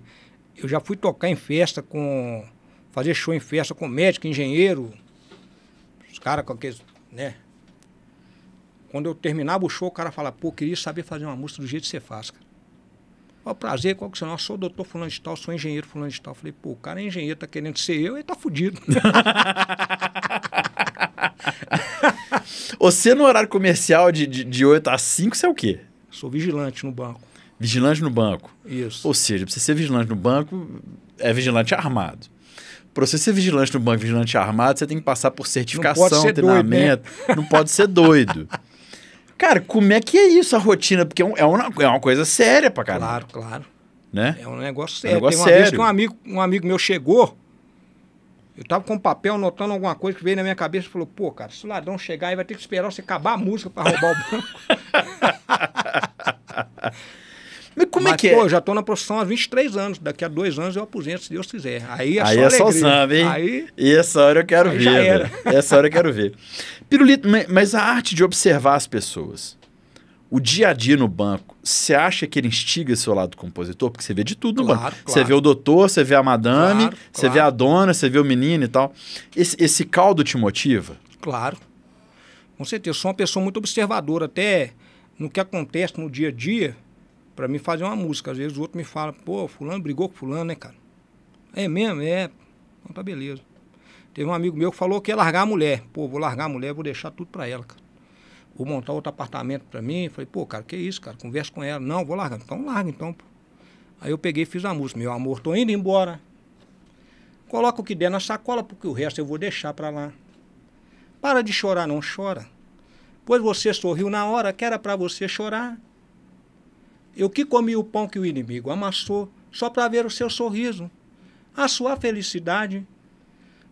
eu já fui tocar em festa com. fazer show em festa com médico, engenheiro, os caras com aqueles. né? Quando eu terminava o show, o cara falava, pô, queria saber fazer uma música do jeito que você faz, cara. Ó, prazer, qual que você é não? Sou doutor fulano de tal, sou engenheiro fulano de tal. Falei, pô, o cara é engenheiro, tá querendo ser eu, ele tá fudido. (laughs) você no horário comercial de, de, de 8 a 5, você é o quê? sou vigilante no banco. Vigilante no banco. Isso. Ou seja, para você ser vigilante no banco, é vigilante armado. Para você ser vigilante no banco, vigilante armado, você tem que passar por certificação, não treinamento. Doido, né? Não pode ser doido. Cara, como é que é isso a rotina? Porque é, é uma, é uma coisa séria pra caralho. Claro, claro. Né? É um negócio sério. É um negócio Tem uma sério. vez que um amigo, um amigo meu chegou, eu tava com um papel anotando alguma coisa que veio na minha cabeça e falou, pô, cara, se o ladrão chegar aí vai ter que esperar você acabar a música para roubar o banco. (laughs) (laughs) Mas como é Mas, é que pô, é? Pô, já estou na profissão há 23 anos. Daqui a dois anos eu é aposento, se Deus quiser. Aí é aí só é só samba, hein? Aí... E essa hora eu quero aí ver. (laughs) Essa hora eu quero ver. Pirulito, mas a arte de observar as pessoas, o dia a dia no banco, você acha que ele instiga seu lado compositor? Porque você vê de tudo no banco. Claro. Você vê o doutor, você vê a madame, claro, você vê a dona, você vê o menino e tal. Esse, esse caldo te motiva? Claro. Com certeza. Eu sou uma pessoa muito observadora. Até no que acontece no dia a dia para mim fazer uma música. Às vezes o outro me fala, pô, fulano brigou com fulano, né, cara? É mesmo? É. Então tá beleza. Teve um amigo meu que falou que ia largar a mulher. Pô, vou largar a mulher, vou deixar tudo para ela, cara. Vou montar outro apartamento para mim. Falei, pô, cara, que isso, cara? Conversa com ela. Não, vou largar. Então larga, então. Pô. Aí eu peguei e fiz a música. Meu amor, tô indo embora. Coloca o que der na sacola, porque o resto eu vou deixar para lá. Para de chorar, não chora. Pois você sorriu na hora que era para você chorar. Eu que comi o pão que o inimigo amassou só para ver o seu sorriso. A sua felicidade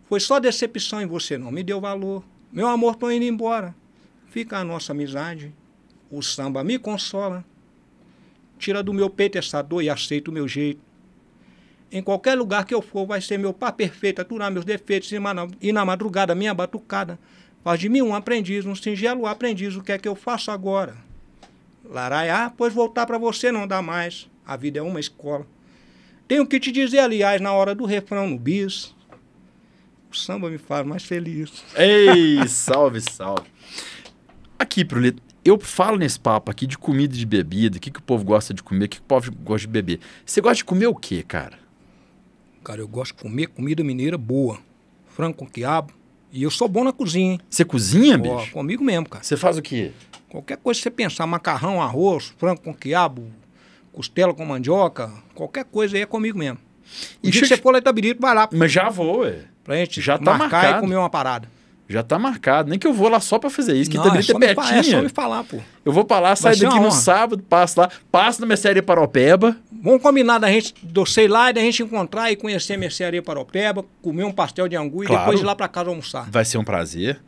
foi só decepção e você não me deu valor. Meu amor tô indo embora. Fica a nossa amizade. O samba me consola. Tira do meu peito essa dor e aceita o meu jeito. Em qualquer lugar que eu for, vai ser meu par perfeito, aturar meus defeitos e na madrugada minha batucada. Faz de mim um aprendiz, um singelo aprendiz, o que é que eu faço agora? Laraiá, pois voltar para você não dá mais. A vida é uma escola. Tenho que te dizer, aliás, na hora do refrão, no bis, o samba me faz mais feliz. Ei, salve, salve. Aqui, Prolito, eu falo nesse papo aqui de comida e de bebida, o que, que o povo gosta de comer, o que, que o povo gosta de beber. Você gosta de comer o quê, cara? Cara, eu gosto de comer comida mineira boa. Frango com quiabo, e eu sou bom na cozinha, hein? Você cozinha, bicho? comigo mesmo, cara. Você faz o quê? Qualquer coisa que você pensar, macarrão, arroz, frango com quiabo, costela com mandioca, qualquer coisa aí é comigo mesmo. E se você for lá em Itabirito, vai lá. Mas já vou, ué. Pra gente já tá marcar marcado. e comer uma parada. Já tá marcado. Nem que eu vou lá só pra fazer isso, que Não, Itabirito é, é, é pertinho. É só me falar, pô. Eu vou pra lá, saio daqui no sábado, passo lá, passo na minha série Paropeba. Vamos combinar da gente, do sei lá, e da gente encontrar e conhecer a mercearia Paropeba, comer um pastel de angu claro. e depois ir lá para casa almoçar. Vai ser um prazer.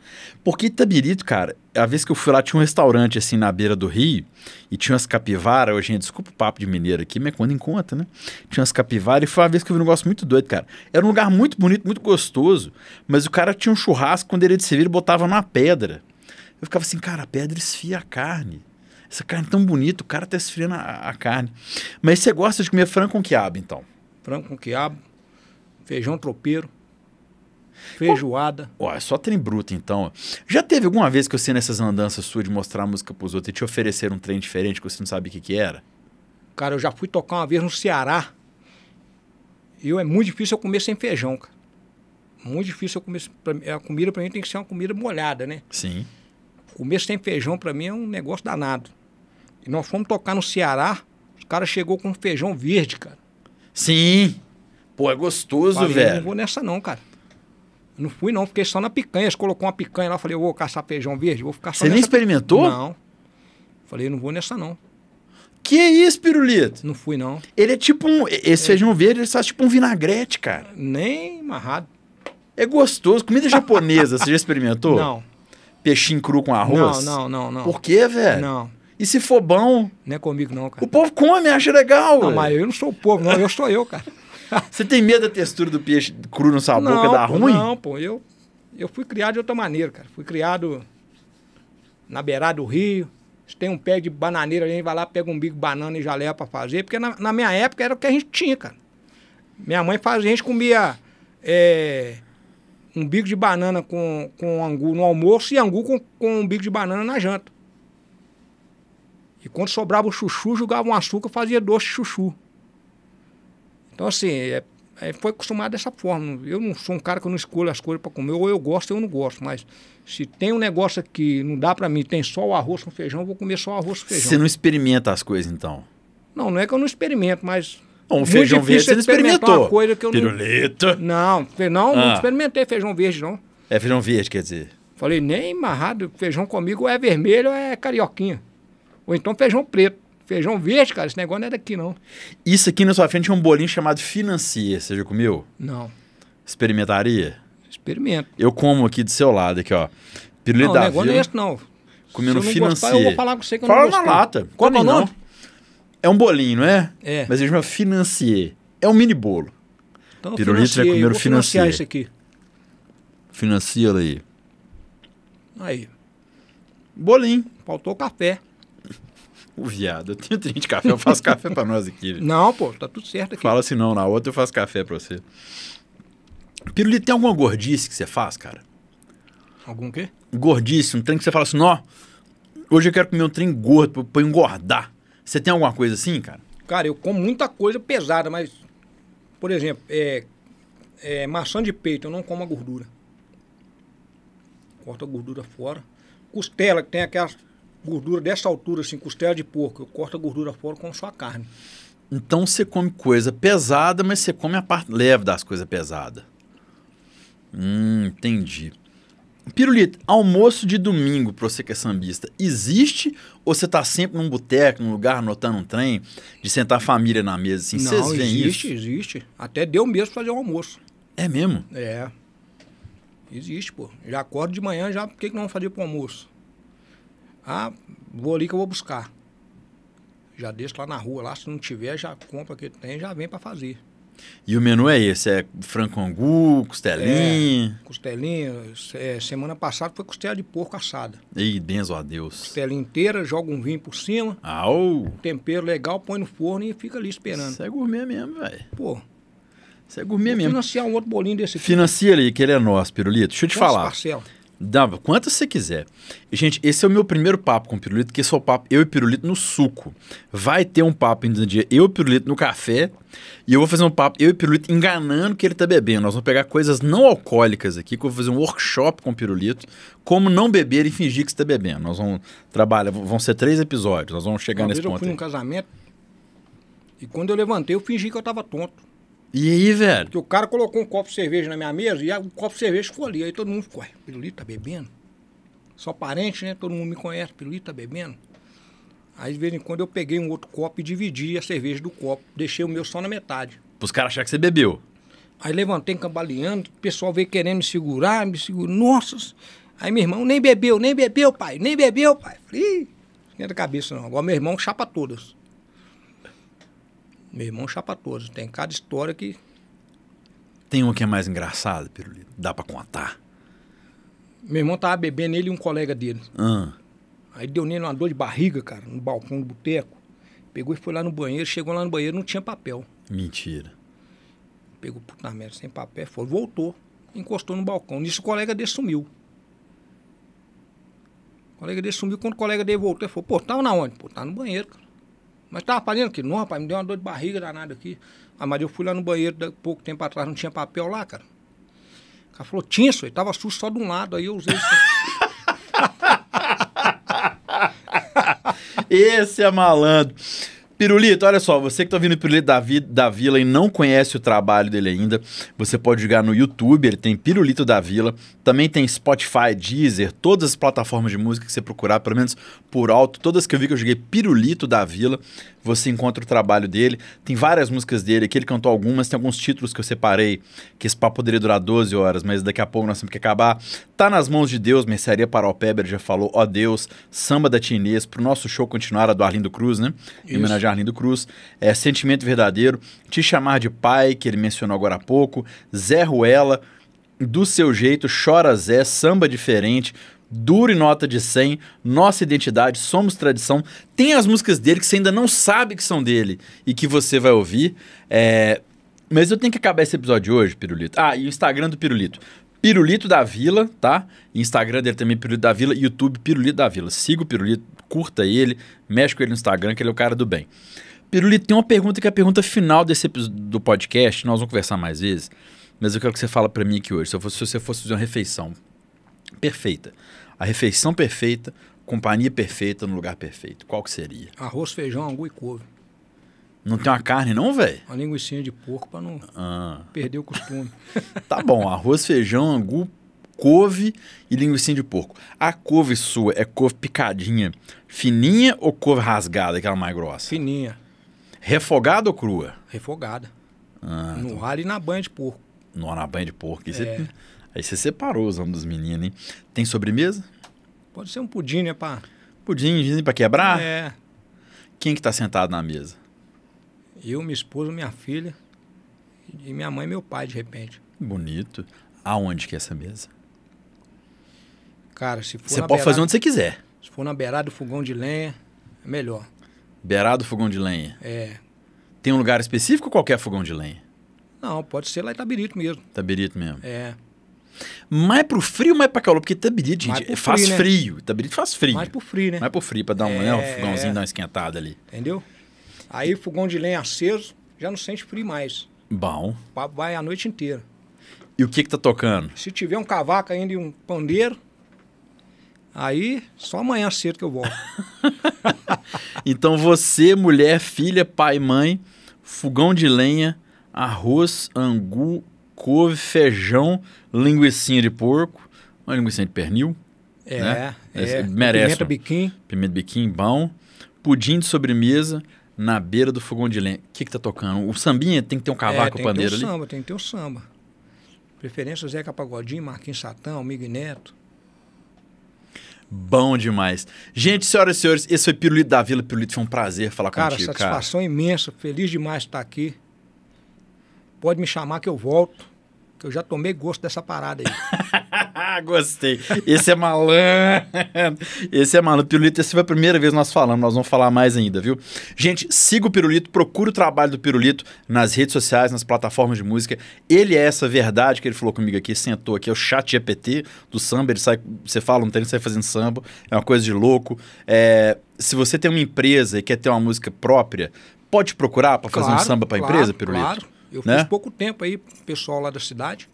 Porque Itabirito, cara, a vez que eu fui lá, tinha um restaurante assim na beira do rio e tinha umas capivaras. Hoje, desculpa o papo de mineiro aqui, mas quando encontra, né? Tinha umas capivaras e foi uma vez que eu vi um negócio muito doido, cara. Era um lugar muito bonito, muito gostoso, mas o cara tinha um churrasco quando ele ia de servir e botava numa pedra. Eu ficava assim, cara, a pedra esfia a carne. Essa carne é tão bonita, o cara tá esfriando a, a, carne. Mas você gosta de comer frango com quiabo, então? Frango com quiabo, feijão tropeiro, feijoada. Ó, é só trem bruto, então. Já teve alguma vez que você, nessas andanças suas de mostrar a música pros outros, e te ofereceram um trem diferente que você não sabe o que, que era? Cara, eu já fui tocar uma vez no Ceará. E é muito difícil eu comer sem feijão, cara muito difícil eu comer. A comida para mim tem que ser uma comida molhada, né? Sim. Comer sem feijão para mim é um negócio danado. E nós fomos tocar no Ceará, os caras chegou com feijão verde, cara. Sim. Pô, é gostoso, falei, velho. Eu não vou nessa não, cara. Não fui não, fiquei só na picanha. Eles colocou uma picanha lá, falei, eu vou caçar feijão verde, vou ficar só Você nessa nem experimentou? Picanha. Não. Falei, não vou nessa não. Que isso, pirulito? Não fui não. Ele é tipo um... Esse é. feijão verde, ele faz tipo um vinagrete, cara. Nem amarrado. É gostoso. Comida japonesa, você já (laughs) experimentou? Não peixinho cru com arroz? Não, não, não. não. Por quê, velho? Não. E se for bom? Não é comigo, não, cara. O povo come, acha legal. Não, mas eu não sou o povo, não. Eu sou eu, cara. (laughs) Você tem medo da textura do peixe cru na sua não, boca dar ruim? Não, pô. Eu, eu fui criado de outra maneira, cara. Fui criado na beirada do rio. Se tem um pé de bananeira, a gente vai lá, pega um bico de banana e já leva pra fazer. Porque na, na minha época era o que a gente tinha, cara. Minha mãe fazia, a gente comia é, um bico de banana com, com angu no almoço e angu com, com um bico de banana na janta. E quando sobrava o chuchu, jogava um açúcar fazia doce chuchu. Então, assim, é, é, foi acostumado dessa forma. Eu não sou um cara que não escolho as coisas para comer, ou eu gosto ou eu não gosto. Mas se tem um negócio que não dá para mim, tem só o arroz com feijão, eu vou comer só o arroz com feijão. Você não experimenta as coisas, então? Não, não é que eu não experimento, mas um muito feijão verde você não experimentou. Uma coisa que eu Pirulito. Não, não, não, ah. experimentei feijão verde, não. É feijão verde, quer dizer? Falei, nem amarrado, feijão comigo é vermelho é carioquinha. Ou então feijão preto. Feijão verde, cara, esse negócio não é daqui, não. Isso aqui na sua frente é um bolinho chamado financia. Você já comeu? Não. Experimentaria? Experimento. Eu como aqui do seu lado, aqui, ó. Pirulito não, da Não, negócio não é esse, não. Comendo financia. eu vou falar com você que eu Fala não Fala na lata. Qual não? É um bolinho, não é? É. Mas eu já financiei. É um mini bolo. Então, Pirulito vai comer o financier. isso aqui. Financia aí. Aí. Bolinho. Faltou café. O (laughs) viado, eu tenho trinta de café, eu faço café pra nós aqui. Gente. Não, pô, tá tudo certo aqui. Fala assim, não, na outra eu faço café pra você. Pirulito, tem alguma gordice que você faz, cara? Algum quê? Gordice, um trem que você fala assim, ó, hoje eu quero comer um trem gordo pra, pra engordar. Você tem alguma coisa assim, cara? Cara, eu como muita coisa pesada, mas, por exemplo, é, é maçã de peito, eu não como a gordura. Corto a gordura fora. Costela, que tem aquelas gordura dessa altura, assim, costela de porco, eu corto a gordura fora com só a carne. Então você come coisa pesada, mas você come a parte leve das coisas pesadas. Hum, entendi. Pirulito, almoço de domingo para você que é sambista, existe ou você tá sempre num boteco, num lugar, anotando um trem, de sentar a família na mesa assim? Vocês veem existe, isso? Existe, existe. Até deu mesmo fazer um almoço. É mesmo? É. Existe, pô. Já acordo de manhã, já, por que, que não vamos fazer pro almoço? Ah, vou ali que eu vou buscar. Já deixo lá na rua, lá, se não tiver, já compra o que tem, já vem para fazer. E o menu é esse? É frango angu, costelinha? É, costelinha. É, semana passada foi costela de porco assada. Ei, benzo a Deus. Costela inteira, joga um vinho por cima. Au! Tempero legal, põe no forno e fica ali esperando. Isso é gourmet mesmo, velho. Pô. Isso é gourmet mesmo. Financiar um outro bolinho desse aqui. Financia ali, que ele é nosso, pirulito. Deixa eu te falar. Parcela? Dá quantas você quiser. Gente, esse é o meu primeiro papo com o Pirulito, que esse é o papo eu e Pirulito no suco. Vai ter um papo ainda no dia eu e Pirulito no café, e eu vou fazer um papo eu e Pirulito enganando que ele tá bebendo. Nós vamos pegar coisas não alcoólicas aqui, que eu vou fazer um workshop com o Pirulito, como não beber e fingir que você tá bebendo. Nós vamos trabalhar, vão ser três episódios, nós vamos chegar Uma nesse ponto. Eu fui aí. num casamento, e quando eu levantei, eu fingi que eu tava tonto. E aí, velho? Porque o cara colocou um copo de cerveja na minha mesa e o um copo de cerveja ficou ali. Aí todo mundo ficou, Pirulito tá bebendo? Só parente, né? Todo mundo me conhece, Pirulito tá bebendo? Aí de vez em quando eu peguei um outro copo e dividi a cerveja do copo. Deixei o meu só na metade. Os caras acharam que você bebeu. Aí levantei cambaleando, o pessoal veio querendo me segurar, me segurou. Nossa! Aí meu irmão, nem bebeu, nem bebeu, pai, nem bebeu, pai. Falei, Ih, não é da cabeça não. Agora meu irmão chapa todas. Meu irmão todos. Tem cada história que. Tem uma que é mais engraçada, Pirulito? Dá para contar? Meu irmão tava bebendo, ele e um colega dele. Ah. Aí deu nele uma dor de barriga, cara, no balcão do boteco. Pegou e foi lá no banheiro. Chegou lá no banheiro, não tinha papel. Mentira. Pegou, puta merda, sem papel. Foi, voltou. Encostou no balcão. Nisso o colega dele sumiu. O colega dele sumiu. Quando o colega dele voltou, ele falou, pô, tava tá na onde? Pô, tá no banheiro, cara. Mas tava fazendo aqui, não, rapaz, me deu uma dor de barriga danada aqui. Ah, mas eu fui lá no banheiro da, pouco tempo atrás, não tinha papel lá, cara. O cara falou, tinha, senhor, tava sujo só de um lado, aí eu usei isso. (laughs) Esse é malandro. Pirulito, olha só, você que tá ouvindo o Pirulito da, Vi, da Vila e não conhece o trabalho dele ainda, você pode jogar no YouTube, ele tem Pirulito da Vila, também tem Spotify, Deezer, todas as plataformas de música que você procurar, pelo menos por alto, todas que eu vi que eu joguei Pirulito da Vila, você encontra o trabalho dele. Tem várias músicas dele, aqui ele cantou algumas, tem alguns títulos que eu separei, que esse papo poderia durar 12 horas, mas daqui a pouco nós temos que acabar. Tá nas mãos de Deus, Mercearia Paropéber já falou, ó oh Deus, Samba da Tia pro nosso show continuar, a do Arlindo Cruz, né? Em homenagem de Arlindo Cruz, é, Sentimento Verdadeiro, Te Chamar de Pai, que ele mencionou agora há pouco, Zé Ruela, Do Seu Jeito, Chora Zé, Samba Diferente, Duro e Nota de 100, Nossa Identidade, Somos Tradição. Tem as músicas dele que você ainda não sabe que são dele e que você vai ouvir. É... Mas eu tenho que acabar esse episódio hoje, Pirulito. Ah, e o Instagram do Pirulito. Pirulito da Vila, tá? Instagram dele também, Pirulito da Vila. YouTube, Pirulito da Vila. Siga o Pirulito curta ele, mexe com ele no Instagram, que ele é o cara do bem. Pirulito, tem uma pergunta que é a pergunta final desse do podcast, nós vamos conversar mais vezes, mas eu quero que você fala para mim aqui hoje, se, fosse, se você fosse fazer uma refeição perfeita, a refeição perfeita, companhia perfeita no lugar perfeito, qual que seria? Arroz, feijão, angu e couve. Não tem uma carne, não, velho? Uma linguiça de porco para não ah. perder o costume. tá bom, arroz, feijão, angu, couve e linguiça de porco. A couve sua é couve picadinha, fininha ou couve rasgada, aquela mais grossa? Fininha. Refogada ou crua? Refogada. Ah, no então... ralho e na banha de porco. No, na banha de porco. Aí, você... É é. Aí você separou os homens dos meninos, hein? Tem sobremesa? Pode ser um pudim, né, pá? Pudim, dizem pra quebrar? É. Quem que tá sentado na mesa? Eu, minha esposa, minha filha, e minha mãe e meu pai, de repente. Bonito. Aonde que é essa mesa? Cara, se for Você pode beirada, fazer onde você quiser. Se for na beirada do fogão de lenha, é melhor. Beirada do fogão de lenha? É. Tem um lugar específico ou qualquer fogão de lenha? Não, pode ser lá em Tabirito mesmo. Tabirito mesmo. É. Mais pro frio, mais pra calor, porque Tabirito, gente, frio, faz né? frio. Tabirito faz frio. Mais pro frio, né? Mais pro frio, pra dar um, é... né, um é, fogãozinho, é. dar uma esquentada ali. Entendeu? Aí fogão de lenha aceso, já não sente frio mais. Bom. Vai a noite inteira. E o que que tá tocando? Se tiver um cavaco ainda e um pandeiro, Aí, só amanhã cedo que eu volto. (laughs) então você, mulher, filha, pai, mãe, fogão de lenha, arroz, angu, couve, feijão, linguiçinha de porco, uma linguiçinha de pernil. É, né? é. Merece. Pimenta biquim. Pimenta biquim, bom. Pudim de sobremesa na beira do fogão de lenha. O que que tá tocando? O sambinha tem que ter um é, cavaco é, pandeiro ali? Tem que ter um samba, tem que ter um samba. Preferência Zeca Pagodinho, Marquinhos Satã, Amigo Neto. Bom demais. Gente, senhoras e senhores, esse foi Pirulito da Vila. Pirulito, foi um prazer falar cara, contigo, cara. Cara, satisfação imensa. Feliz demais de estar aqui. Pode me chamar que eu volto que eu já tomei gosto dessa parada aí. (laughs) Gostei. Esse é malandro. Esse é malandro. Pirulito, essa foi a primeira vez que nós falamos, nós vamos falar mais ainda, viu? Gente, siga o Pirulito, procure o trabalho do Pirulito nas redes sociais, nas plataformas de música. Ele é essa verdade que ele falou comigo aqui, sentou aqui, é o chat GPT do samba, ele sai, você fala um treino, sai fazendo samba, é uma coisa de louco. É, se você tem uma empresa e quer ter uma música própria, pode procurar para fazer claro, um samba para a claro, empresa, Pirulito? Claro. Eu né? fiz pouco tempo aí, pessoal lá da cidade.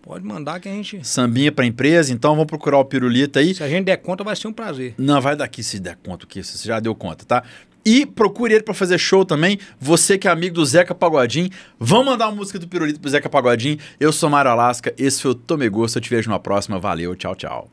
Pode mandar que a gente. Sambinha para empresa, então vamos procurar o pirulito aí. Se a gente der conta, vai ser um prazer. Não, vai daqui se der conta, que você já deu conta, tá? E procure ele para fazer show também. Você que é amigo do Zeca Pagodinho, vão mandar uma música do Pirulito pro Zeca Pagodinho. Eu sou Mário Alasca, esse foi o Tome Gosto. Eu te vejo na próxima. Valeu, tchau, tchau.